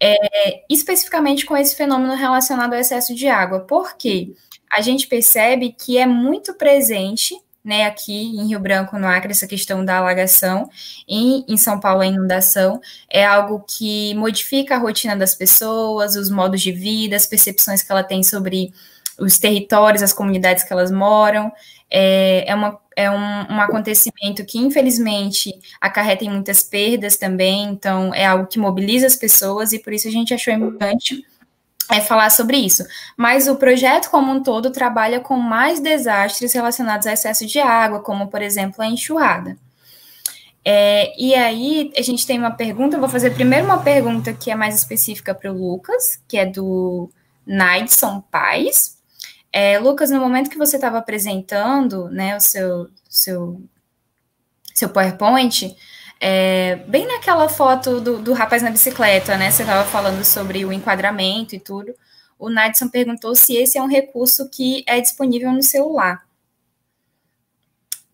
É, especificamente com esse fenômeno relacionado ao excesso de água. Por quê? a gente percebe que é muito presente né, aqui em Rio Branco, no Acre, essa questão da alagação, e em São Paulo a inundação, é algo que modifica a rotina das pessoas, os modos de vida, as percepções que ela tem sobre os territórios, as comunidades que elas moram, é, é, uma, é um, um acontecimento que, infelizmente, acarreta em muitas perdas também, então é algo que mobiliza as pessoas, e por isso a gente achou importante é falar sobre isso. Mas o projeto como um todo trabalha com mais desastres relacionados a excesso de água, como por exemplo a enxurrada. É, e aí a gente tem uma pergunta, eu vou fazer primeiro uma pergunta que é mais específica para o Lucas, que é do Naidson Paz. É, Lucas, no momento que você estava apresentando né, o seu, seu, seu PowerPoint, é, bem naquela foto do, do rapaz na bicicleta, né? Você estava falando sobre o enquadramento e tudo. O Nadson perguntou se esse é um recurso que é disponível no celular.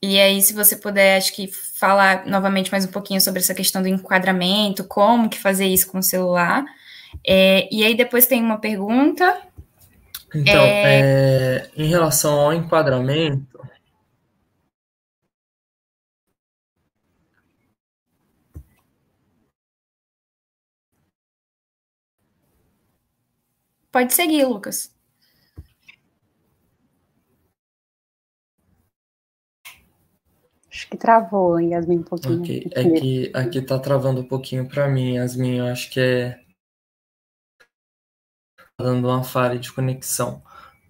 E aí, se você puder, acho que falar novamente mais um pouquinho sobre essa questão do enquadramento, como que fazer isso com o celular. É, e aí depois tem uma pergunta. Então, é... É, em relação ao enquadramento, Pode seguir, Lucas. Acho que travou, Yasmin, um pouquinho. Okay. É que aqui tá travando um pouquinho para mim, Yasmin. Eu acho que é. Tá dando uma falha de conexão.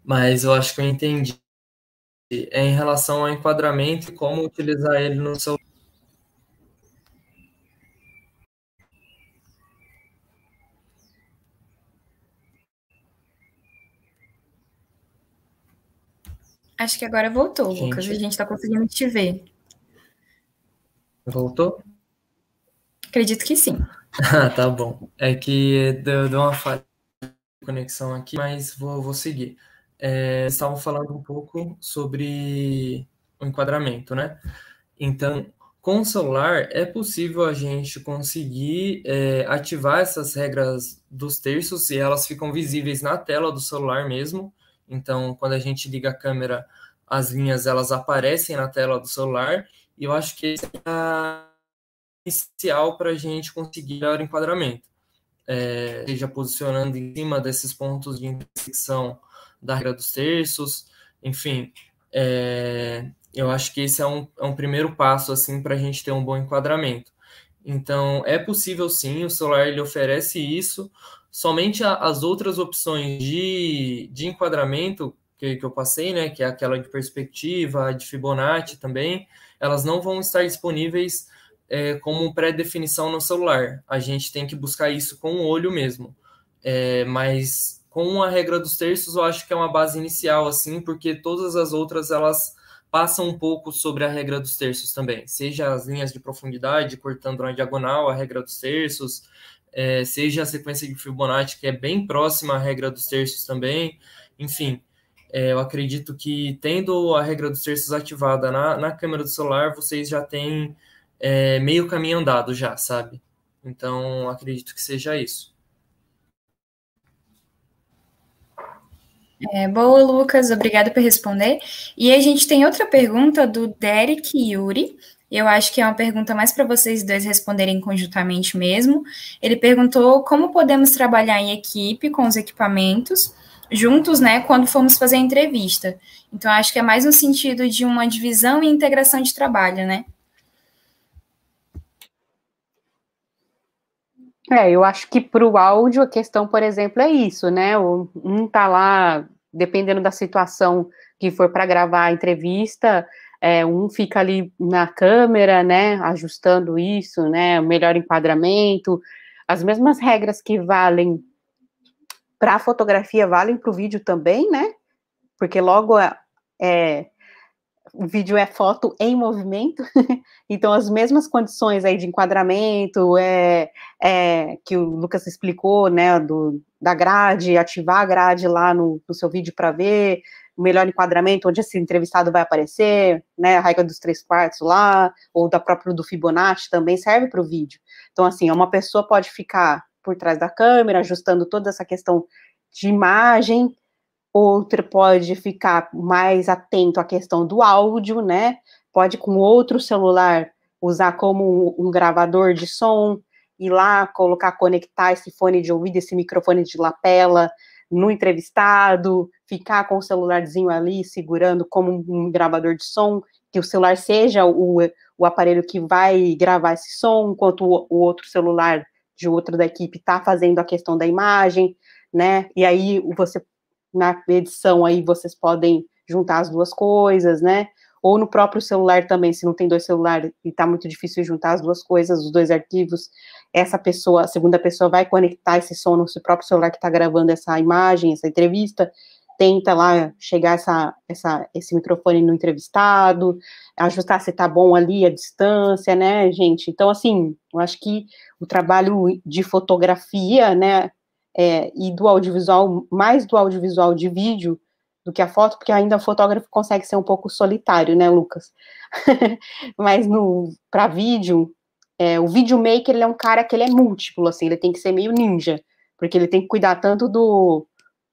Mas eu acho que eu entendi. É em relação ao enquadramento e como utilizar ele no seu. Acho que agora voltou, gente. Lucas. A gente está conseguindo te ver. Voltou? Acredito que sim. ah, tá bom. É que deu, deu uma falha de conexão aqui, mas vou, vou seguir. É, estavam falando um pouco sobre o enquadramento, né? Então, com o celular é possível a gente conseguir é, ativar essas regras dos terços e elas ficam visíveis na tela do celular mesmo. Então, quando a gente liga a câmera, as linhas elas aparecem na tela do celular. E eu acho que esse é a inicial para a gente conseguir melhor enquadramento. É, seja posicionando em cima desses pontos de intersecção da regra dos terços, enfim, é, eu acho que esse é um, é um primeiro passo assim para a gente ter um bom enquadramento. Então, é possível sim, o celular ele oferece isso. Somente a, as outras opções de, de enquadramento que, que eu passei, né, que é aquela de perspectiva, de Fibonacci também, elas não vão estar disponíveis é, como pré-definição no celular. A gente tem que buscar isso com o olho mesmo. É, mas com a regra dos terços, eu acho que é uma base inicial, assim, porque todas as outras elas passa um pouco sobre a regra dos terços também, seja as linhas de profundidade, cortando na diagonal, a regra dos terços, é, seja a sequência de Fibonacci, que é bem próxima à regra dos terços também, enfim, é, eu acredito que tendo a regra dos terços ativada na, na câmera do celular, vocês já têm é, meio caminho andado já, sabe? Então, acredito que seja isso. É, boa, Lucas, obrigada por responder. E a gente tem outra pergunta do Derek Yuri. Eu acho que é uma pergunta mais para vocês dois responderem conjuntamente mesmo. Ele perguntou como podemos trabalhar em equipe com os equipamentos juntos, né, quando formos fazer a entrevista. Então, acho que é mais no sentido de uma divisão e integração de trabalho, né? É, eu acho que para o áudio a questão, por exemplo, é isso, né? Um está lá dependendo da situação que for para gravar a entrevista, é, um fica ali na câmera, né, ajustando isso, né, o melhor enquadramento, as mesmas regras que valem para a fotografia valem para o vídeo também, né? Porque logo é, é, o vídeo é foto em movimento, <laughs> então as mesmas condições aí de enquadramento é, é, que o Lucas explicou, né, do, da grade, ativar a grade lá no, no seu vídeo para ver o melhor enquadramento, onde esse entrevistado vai aparecer, né, a regra dos três quartos lá, ou da própria do Fibonacci também serve para o vídeo. Então, assim, uma pessoa pode ficar por trás da câmera, ajustando toda essa questão de imagem, outra pode ficar mais atento à questão do áudio, né, pode com outro celular usar como um, um gravador de som, ir lá, colocar, conectar esse fone de ouvido, esse microfone de lapela no entrevistado, ficar com o celularzinho ali segurando como um gravador de som, que o celular seja o, o aparelho que vai gravar esse som, enquanto o, o outro celular de outro da equipe está fazendo a questão da imagem, né? E aí você na edição aí vocês podem juntar as duas coisas, né? Ou no próprio celular também, se não tem dois celulares e está muito difícil juntar as duas coisas, os dois arquivos, essa pessoa, a segunda pessoa vai conectar esse som no seu próprio celular que está gravando essa imagem, essa entrevista, tenta lá chegar essa, essa, esse microfone no entrevistado, ajustar se tá bom ali a distância, né, gente? Então, assim, eu acho que o trabalho de fotografia, né, é, e do audiovisual, mais do audiovisual de vídeo do que a foto, porque ainda o fotógrafo consegue ser um pouco solitário, né, Lucas? <laughs> Mas no para vídeo, é, o videomaker ele é um cara que ele é múltiplo, assim, ele tem que ser meio ninja, porque ele tem que cuidar tanto do,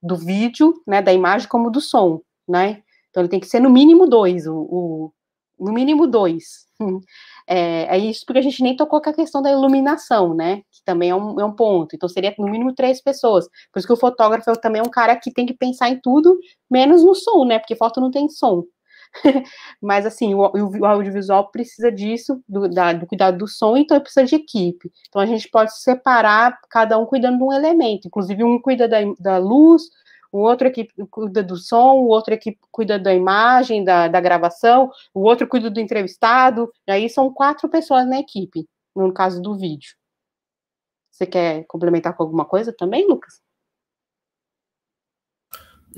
do vídeo, né, da imagem, como do som, né? Então ele tem que ser no mínimo dois, o, o no mínimo dois. <laughs> É, é, isso porque a gente nem tocou com a questão da iluminação, né? Que também é um, é um ponto. Então seria no mínimo três pessoas. Por isso que o fotógrafo é também é um cara que tem que pensar em tudo, menos no som, né? Porque foto não tem som. <laughs> Mas, assim, o, o, audiovisual precisa disso, do, da, do cuidado do som, então precisa de equipe. Então, a gente pode separar, cada um cuidando de um elemento. Inclusive, um cuida da, da luz, o outro equipe cuida do som, o outro equipe cuida da imagem, da, da gravação, o outro cuida do entrevistado. Aí são quatro pessoas na equipe, no caso do vídeo. Você quer complementar com alguma coisa também, Lucas?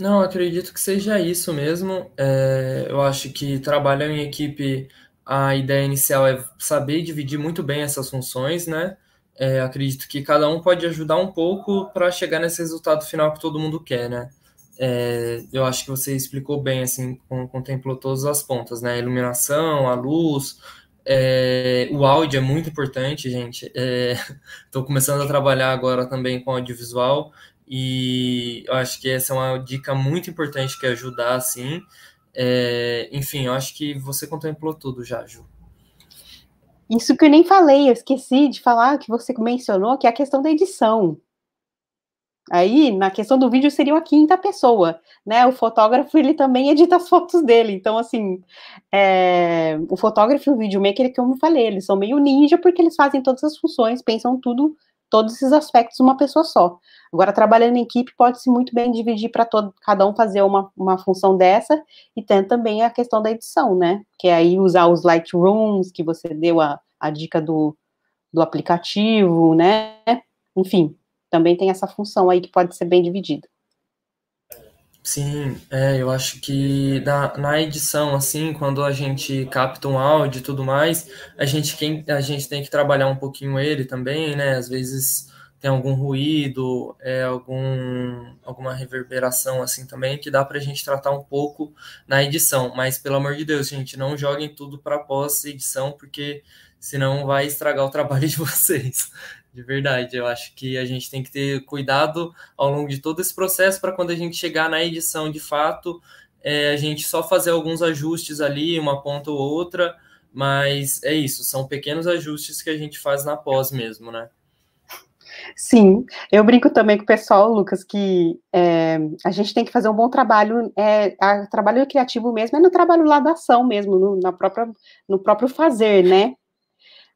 Não, acredito que seja isso mesmo. É, eu acho que trabalhar em equipe, a ideia inicial é saber dividir muito bem essas funções, né? É, acredito que cada um pode ajudar um pouco para chegar nesse resultado final que todo mundo quer, né? É, eu acho que você explicou bem, assim, contemplou todas as pontas, né? A iluminação, a luz, é, o áudio é muito importante, gente. Estou é, <laughs> começando a trabalhar agora também com audiovisual e eu acho que essa é uma dica muito importante que ajudar, assim. É, enfim, eu acho que você contemplou tudo já, Ju. Isso que eu nem falei, eu esqueci de falar que você mencionou, que é a questão da edição. Aí, na questão do vídeo, seria uma quinta pessoa, né? O fotógrafo, ele também edita as fotos dele. Então, assim, é... o fotógrafo e o videomaker, que eu me falei, eles são meio ninja porque eles fazem todas as funções, pensam tudo todos esses aspectos uma pessoa só. Agora, trabalhando em equipe, pode-se muito bem dividir para cada um fazer uma, uma função dessa, e tem também a questão da edição, né? Que é aí usar os Lightrooms, que você deu a, a dica do, do aplicativo, né? Enfim, também tem essa função aí que pode ser bem dividida. Sim, é, eu acho que na, na edição, assim, quando a gente capta um áudio e tudo mais, a gente, quem, a gente tem que trabalhar um pouquinho ele também, né? Às vezes tem algum ruído, é, algum, alguma reverberação assim também, que dá para a gente tratar um pouco na edição. Mas, pelo amor de Deus, gente, não joguem tudo para pós-edição, porque senão vai estragar o <laughs> trabalho de vocês. De verdade, eu acho que a gente tem que ter cuidado ao longo de todo esse processo para quando a gente chegar na edição de fato, é, a gente só fazer alguns ajustes ali, uma ponta ou outra, mas é isso, são pequenos ajustes que a gente faz na pós mesmo, né? Sim, eu brinco também com o pessoal, Lucas, que é, a gente tem que fazer um bom trabalho, é, a, trabalho criativo mesmo, é no trabalho lá da ação mesmo, no, na própria, no próprio fazer, né?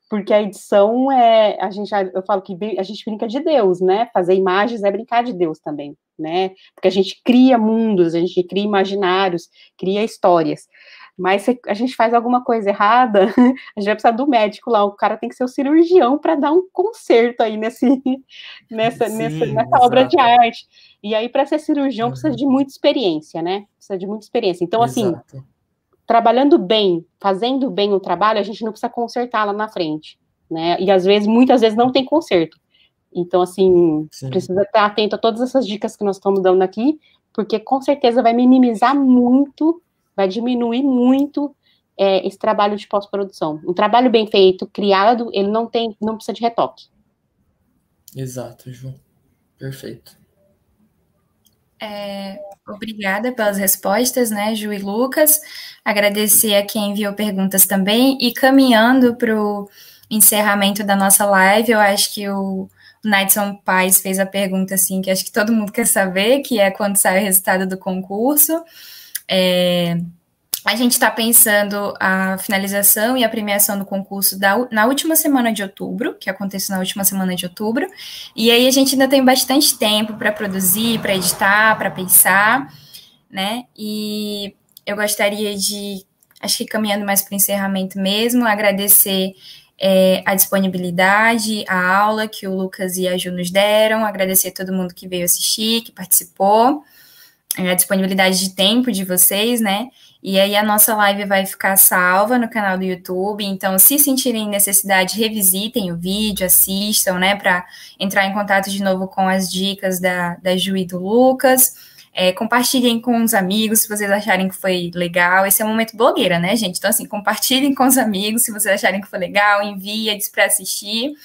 porque a edição é, a gente, ah, eu falo que a gente brinca de Deus, né? Fazer imagens é brincar de Deus também, né? Porque a gente cria mundos, a gente cria imaginários, cria histórias. Mas se a gente faz alguma coisa errada, <laughs> a gente vai precisar do médico lá. O cara tem que ser o cirurgião para dar um conserto aí nesse, <laughs> nessa, Sim, nessa, nessa obra de arte. E aí, para ser cirurgião, precisa de uhum. muita experiência, né? Precisa de muita experiência. Então, assim, exato. assim, trabalhando bem, fazendo bem o trabalho, a gente não precisa consertar lá na frente, né? E às vezes, muitas vezes não tem conserto. Então, assim, Sim. precisa estar atento a todas essas dicas que nós estamos dando aqui, porque com certeza vai minimizar muito, vai diminuir muito é, esse trabalho de pós-produção. Um trabalho bem feito, criado, ele não tem, não precisa de retoque. Exato, João. Perfeito. É, obrigada pelas respostas, né, Ju e Lucas. Agradecer a quem enviou perguntas também. E caminhando para o encerramento da nossa live, eu acho que o Naidson Paz fez a pergunta assim que acho que todo mundo quer saber, que é quando sai o resultado do concurso. É, a gente está pensando a finalização e a premiação do concurso da, na última semana de outubro, que aconteceu na última semana de outubro, e aí a gente ainda tem bastante tempo para produzir, para editar, para pensar, né? E eu gostaria de, acho que caminhando mais para o encerramento mesmo, agradecer é, a disponibilidade, a aula que o Lucas e a Ju nos deram, agradecer a todo mundo que veio assistir, que participou, é, a disponibilidade de tempo de vocês, né? E aí a nossa live vai ficar salva no canal do YouTube. Então, se sentirem necessidade, revisitem o vídeo, assistam, né? Para entrar em contato de novo com as dicas da, da Ju e do Lucas. É, compartilhem com os amigos se vocês acharem que foi legal. Esse é o um momento blogueira, né, gente? Então, assim, compartilhem com os amigos se vocês acharem que foi legal, envia, diz para assistir.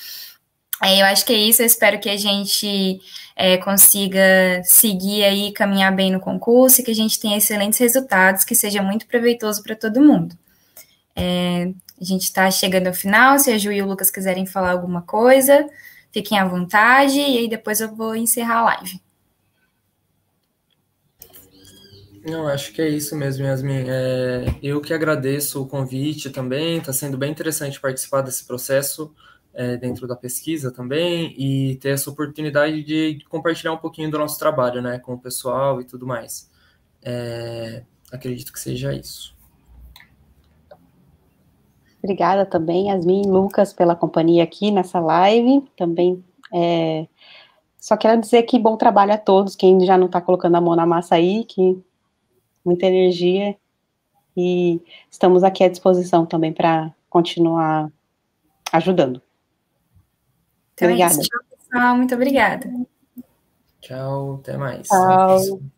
É, eu acho que é isso. Eu espero que a gente é, consiga seguir aí, caminhar bem no concurso e que a gente tenha excelentes resultados, que seja muito proveitoso para todo mundo. É, a gente está chegando ao final. Se a Ju e o Lucas quiserem falar alguma coisa, fiquem à vontade. E aí depois eu vou encerrar a live. Não, acho que é isso mesmo, Yasmin. É, eu que agradeço o convite também. Está sendo bem interessante participar desse processo é, dentro da pesquisa também e ter essa oportunidade de compartilhar um pouquinho do nosso trabalho, né, com o pessoal e tudo mais. É, acredito que seja isso. Obrigada também, Yasmin e Lucas, pela companhia aqui nessa live. Também é, só quero dizer que bom trabalho a todos, quem já não está colocando a mão na massa aí, que muita energia. E estamos aqui à disposição também para continuar ajudando. Então obrigada. é isso. Tchau, pessoal. Muito obrigada. Tchau, até mais. Tchau.